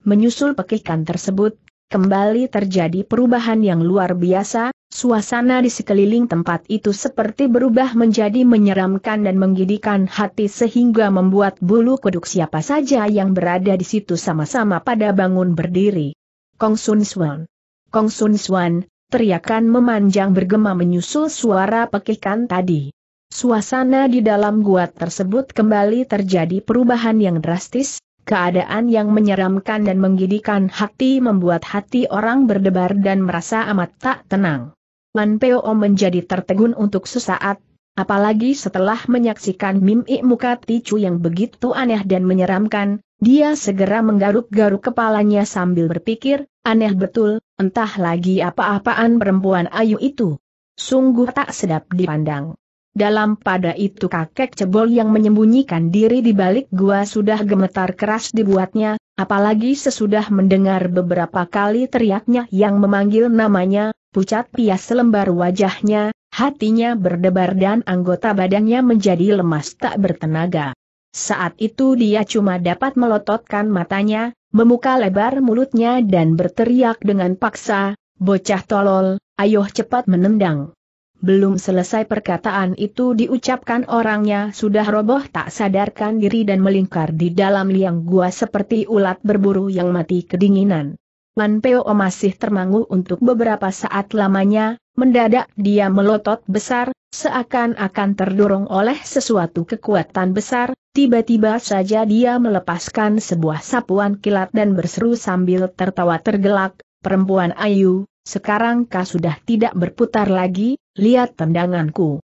Menyusul pekikan tersebut, kembali terjadi perubahan yang luar biasa, suasana di sekeliling tempat itu seperti berubah menjadi menyeramkan dan menggigitkan hati sehingga membuat bulu kuduk siapa saja yang berada di situ sama-sama pada bangun berdiri. Kong Sun Swan Kong Sun Suan, teriakan memanjang bergema menyusul suara pekikan tadi. Suasana di dalam gua tersebut kembali terjadi perubahan yang drastis, keadaan yang menyeramkan dan menggidikan hati membuat hati orang berdebar dan merasa amat tak tenang. Wan Peo menjadi tertegun untuk sesaat, apalagi setelah menyaksikan mimik muka Ticu yang begitu aneh dan menyeramkan, dia segera menggaruk-garuk kepalanya sambil berpikir, aneh betul, Entah lagi apa-apaan perempuan ayu itu. Sungguh tak sedap dipandang. Dalam pada itu kakek cebol yang menyembunyikan diri di balik gua sudah gemetar keras dibuatnya, apalagi sesudah mendengar beberapa kali teriaknya yang memanggil namanya, pucat pias selembar wajahnya, hatinya berdebar dan anggota badannya menjadi lemas tak bertenaga. Saat itu dia cuma dapat melototkan matanya, Memuka lebar mulutnya dan berteriak dengan paksa, bocah tolol, ayo cepat menendang. Belum selesai perkataan itu diucapkan orangnya sudah roboh tak sadarkan diri dan melingkar di dalam liang gua seperti ulat berburu yang mati kedinginan. Man Peo masih termangu untuk beberapa saat lamanya, mendadak dia melotot besar, seakan-akan terdorong oleh sesuatu kekuatan besar, tiba-tiba saja dia melepaskan sebuah sapuan kilat dan berseru sambil tertawa tergelak, perempuan ayu, sekarang kau sudah tidak berputar lagi, lihat tendanganku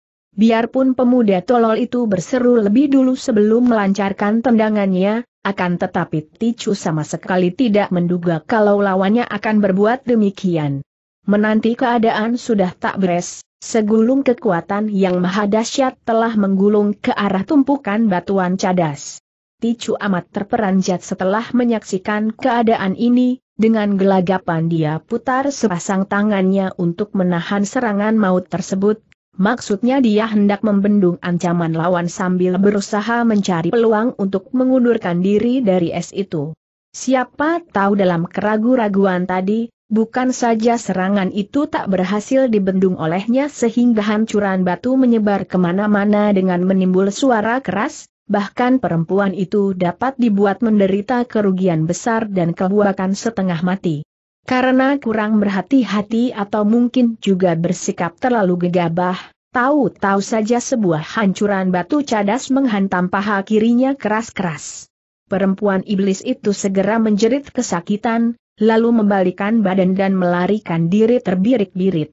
biarpun pemuda tolol itu berseru lebih dulu sebelum melancarkan tendangannya, akan tetapi Ticu sama sekali tidak menduga kalau lawannya akan berbuat demikian. Menanti keadaan sudah tak beres, segulung kekuatan yang maha dahsyat telah menggulung ke arah tumpukan batuan cadas. Ticu amat terperanjat setelah menyaksikan keadaan ini, dengan gelagapan dia putar sepasang tangannya untuk menahan serangan maut tersebut, Maksudnya dia hendak membendung ancaman lawan sambil berusaha mencari peluang untuk mengundurkan diri dari es itu. Siapa tahu dalam keraguan raguan tadi, bukan saja serangan itu tak berhasil dibendung olehnya sehingga hancuran batu menyebar kemana-mana dengan menimbul suara keras, bahkan perempuan itu dapat dibuat menderita kerugian besar dan kebuakan setengah mati. Karena kurang berhati-hati atau mungkin juga bersikap terlalu gegabah, tahu-tahu saja sebuah hancuran batu cadas menghantam paha kirinya keras-keras. Perempuan iblis itu segera menjerit kesakitan, lalu membalikan badan dan melarikan diri terbirit-birit.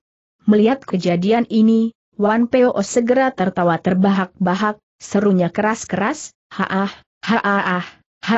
Melihat kejadian ini, Wan Peo segera tertawa terbahak-bahak, serunya keras-keras, haah, haah, haah,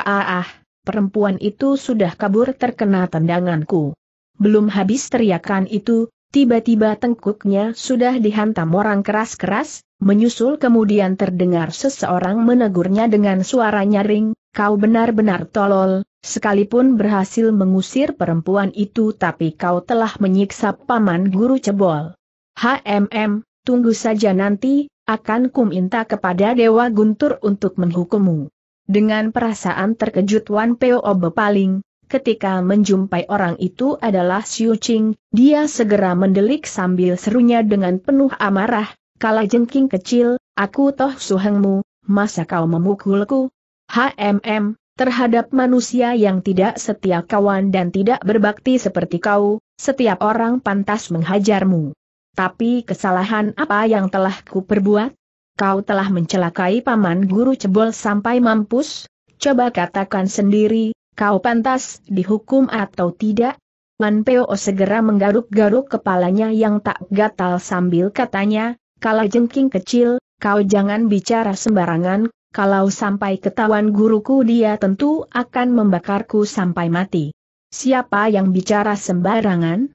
haah perempuan itu sudah kabur terkena tendanganku. Belum habis teriakan itu, tiba-tiba tengkuknya sudah dihantam orang keras-keras, menyusul kemudian terdengar seseorang menegurnya dengan suara nyaring, kau benar-benar tolol, sekalipun berhasil mengusir perempuan itu tapi kau telah menyiksa paman guru cebol. HMM, tunggu saja nanti, akan kuminta kepada Dewa Guntur untuk menghukummu. Dengan perasaan terkejut Wan Peo paling, ketika menjumpai orang itu adalah Xiu Qing, dia segera mendelik sambil serunya dengan penuh amarah, Kala jengking kecil, aku toh suhengmu, masa kau memukulku? HMM, terhadap manusia yang tidak setia kawan dan tidak berbakti seperti kau, setiap orang pantas menghajarmu. Tapi kesalahan apa yang telah kuperbuat? kau telah mencelakai paman guru cebol sampai mampus, coba katakan sendiri, kau pantas dihukum atau tidak? Man Peo segera menggaruk-garuk kepalanya yang tak gatal sambil katanya, kalau jengking kecil, kau jangan bicara sembarangan, kalau sampai ketahuan guruku dia tentu akan membakarku sampai mati. Siapa yang bicara sembarangan?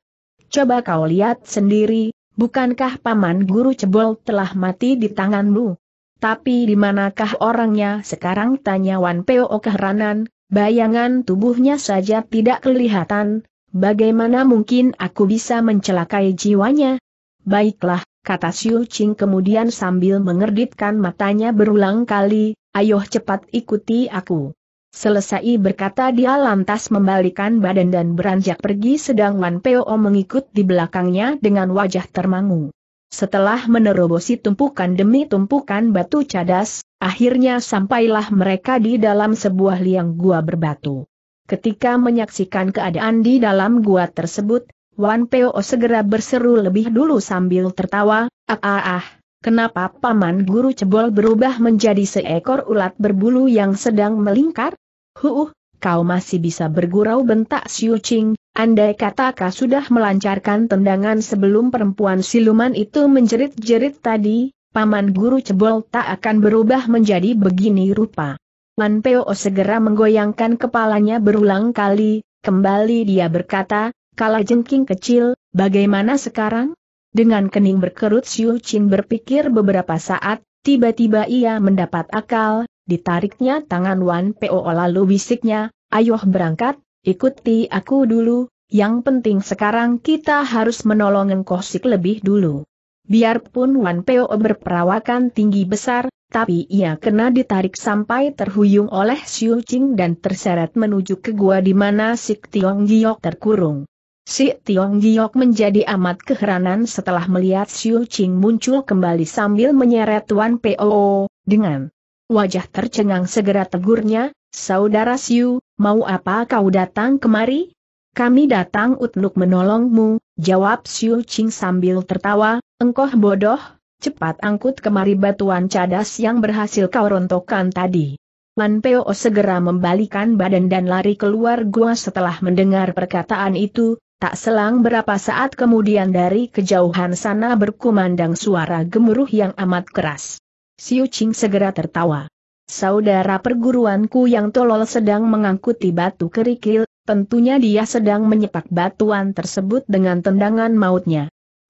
Coba kau lihat sendiri, Bukankah paman guru cebol telah mati di tanganmu? Tapi di manakah orangnya sekarang tanya Wan Peo keheranan, bayangan tubuhnya saja tidak kelihatan, bagaimana mungkin aku bisa mencelakai jiwanya? Baiklah, kata Siu Ching kemudian sambil mengerditkan matanya berulang kali, ayo cepat ikuti aku. Selesai berkata dia lantas membalikan badan dan beranjak pergi sedang Wan Peo mengikut di belakangnya dengan wajah termangu. Setelah menerobosi tumpukan demi tumpukan batu cadas, akhirnya sampailah mereka di dalam sebuah liang gua berbatu. Ketika menyaksikan keadaan di dalam gua tersebut, Wan Peo segera berseru lebih dulu sambil tertawa, ah ah ah, kenapa paman guru cebol berubah menjadi seekor ulat berbulu yang sedang melingkar? Huh, kau masih bisa bergurau bentak Siu Ching, andai kata kau sudah melancarkan tendangan sebelum perempuan siluman itu menjerit-jerit tadi, paman guru cebol tak akan berubah menjadi begini rupa. Man Peo segera menggoyangkan kepalanya berulang kali, kembali dia berkata, kala jengking kecil, bagaimana sekarang? Dengan kening berkerut Siu Qing berpikir beberapa saat, tiba-tiba ia mendapat akal, Ditariknya tangan Wan Po lalu bisiknya, ayoh berangkat, ikuti aku dulu, yang penting sekarang kita harus menolong Kosik lebih dulu. Biarpun Wan Po berperawakan tinggi besar, tapi ia kena ditarik sampai terhuyung oleh Xiu Qing dan terseret menuju ke gua di mana Si Tiong Giok terkurung. Si Tiong Giok menjadi amat keheranan setelah melihat Xiu Qing muncul kembali sambil menyeret Wan Po, dengan wajah tercengang segera tegurnya, Saudara Siu, mau apa kau datang kemari? Kami datang untuk menolongmu, jawab Siu Ching sambil tertawa, engkau bodoh, cepat angkut kemari batuan cadas yang berhasil kau rontokkan tadi. Lan Peo segera membalikan badan dan lari keluar gua setelah mendengar perkataan itu, tak selang berapa saat kemudian dari kejauhan sana berkumandang suara gemuruh yang amat keras. Siu Ching segera tertawa. Saudara perguruanku yang tolol sedang mengangkuti batu kerikil, tentunya dia sedang menyepak batuan tersebut dengan tendangan mautnya.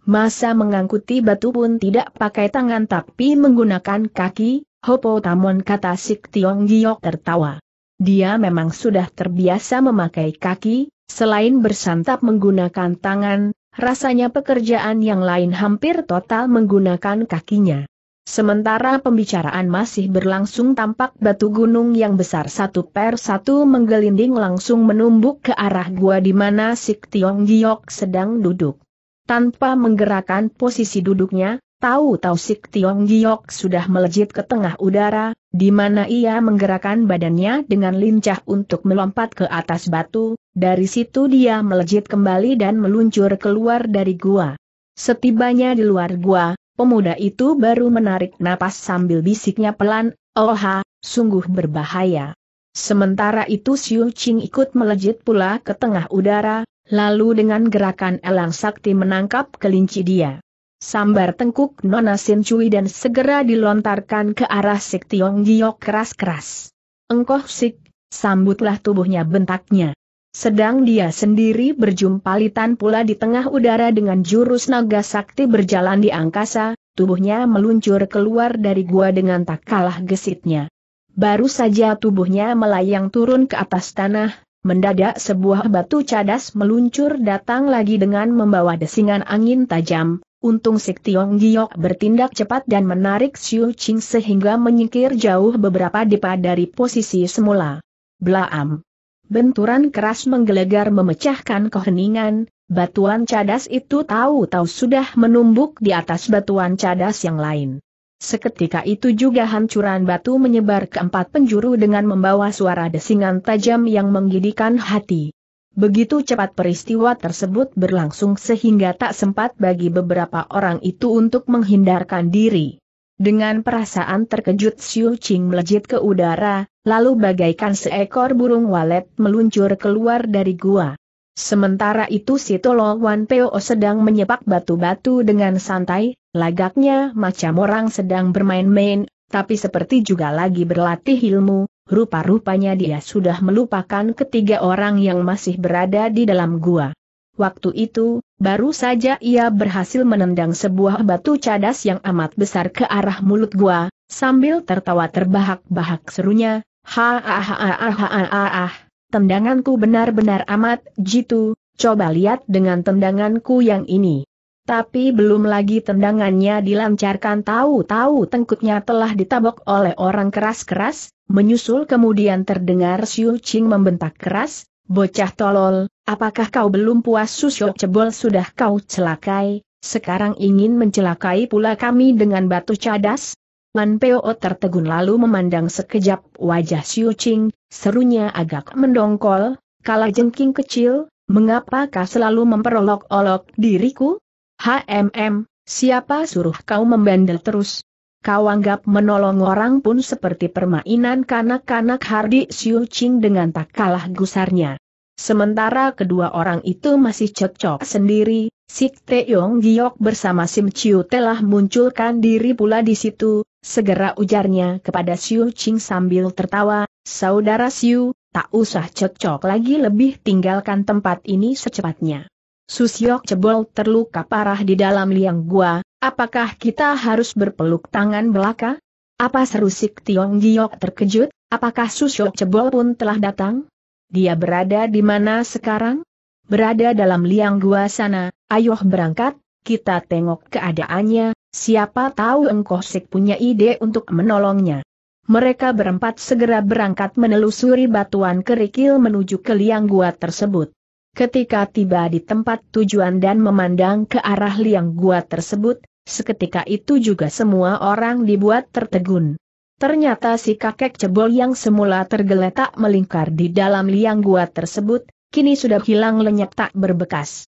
Masa mengangkuti batu pun tidak pakai tangan tapi menggunakan kaki, Hopo Tamon kata Sik Tiong Giok tertawa. Dia memang sudah terbiasa memakai kaki, selain bersantap menggunakan tangan, rasanya pekerjaan yang lain hampir total menggunakan kakinya. Sementara pembicaraan masih berlangsung tampak batu gunung yang besar satu per satu menggelinding langsung menumbuk ke arah gua di mana Sik Tiong Giok sedang duduk. Tanpa menggerakkan posisi duduknya, tahu-tahu Sik Tiong Giok sudah melejit ke tengah udara, di mana ia menggerakkan badannya dengan lincah untuk melompat ke atas batu, dari situ dia melejit kembali dan meluncur keluar dari gua. Setibanya di luar gua, Pemuda itu baru menarik napas sambil bisiknya pelan, Oha, oh sungguh berbahaya. Sementara itu Xiu Qing ikut melejit pula ke tengah udara, lalu dengan gerakan elang sakti menangkap kelinci dia. Sambar tengkuk Nona Sin Cui dan segera dilontarkan ke arah Sik Tiong Giok keras-keras. Engkoh Sik, sambutlah tubuhnya bentaknya. Sedang dia sendiri berjumpa litan pula di tengah udara dengan jurus naga sakti berjalan di angkasa, tubuhnya meluncur keluar dari gua dengan tak kalah gesitnya. Baru saja tubuhnya melayang turun ke atas tanah, mendadak sebuah batu cadas meluncur datang lagi dengan membawa desingan angin tajam, Untung Sik Tiong Giok bertindak cepat dan menarik Xiu Qing sehingga menyingkir jauh beberapa depa dari posisi semula. Blaam! Benturan keras menggelegar memecahkan keheningan, batuan cadas itu tahu-tahu sudah menumbuk di atas batuan cadas yang lain. Seketika itu juga hancuran batu menyebar ke empat penjuru dengan membawa suara desingan tajam yang menggidikan hati. Begitu cepat peristiwa tersebut berlangsung sehingga tak sempat bagi beberapa orang itu untuk menghindarkan diri. Dengan perasaan terkejut Xiu Qing melejit ke udara, lalu bagaikan seekor burung walet meluncur keluar dari gua. Sementara itu si Tolo Wan Peo sedang menyepak batu-batu dengan santai, lagaknya macam orang sedang bermain-main, tapi seperti juga lagi berlatih ilmu, rupa-rupanya dia sudah melupakan ketiga orang yang masih berada di dalam gua. Waktu itu, Baru saja ia berhasil menendang sebuah batu cadas yang amat besar ke arah mulut gua, sambil tertawa terbahak-bahak serunya, ha ha ah, ah, ah, Tendanganku benar-benar amat jitu, coba lihat dengan tendanganku yang ini. Tapi belum lagi tendangannya dilancarkan tahu-tahu tengkuknya telah ditabok oleh orang keras-keras, menyusul kemudian terdengar Xiu Qing membentak keras, Bocah tolol, apakah kau belum puas susuk cebol sudah kau celakai, sekarang ingin mencelakai pula kami dengan batu cadas? Lan Peo tertegun lalu memandang sekejap wajah Siu Ching, serunya agak mendongkol, kala jengking kecil, mengapa kau selalu memperolok-olok diriku? HMM, siapa suruh kau membandel terus, Kau anggap menolong orang pun seperti permainan kanak-kanak Hardi Siu Ching dengan tak kalah gusarnya. Sementara kedua orang itu masih cocok sendiri, Sik Teong Giok bersama Sim Chiu telah munculkan diri pula di situ, segera ujarnya kepada Siu Ching sambil tertawa, Saudara Siu, tak usah cocok lagi lebih tinggalkan tempat ini secepatnya. Susyok cebol terluka parah di dalam liang gua, apakah kita harus berpeluk tangan belaka? Apa seru Sik Tiong Giok terkejut, apakah Susyok cebol pun telah datang? Dia berada di mana sekarang? Berada dalam liang gua sana, ayo berangkat, kita tengok keadaannya, siapa tahu engkau punya ide untuk menolongnya. Mereka berempat segera berangkat menelusuri batuan kerikil menuju ke liang gua tersebut. Ketika tiba di tempat tujuan dan memandang ke arah liang gua tersebut, seketika itu juga semua orang dibuat tertegun. Ternyata si kakek cebol yang semula tergeletak melingkar di dalam liang gua tersebut, kini sudah hilang lenyap tak berbekas.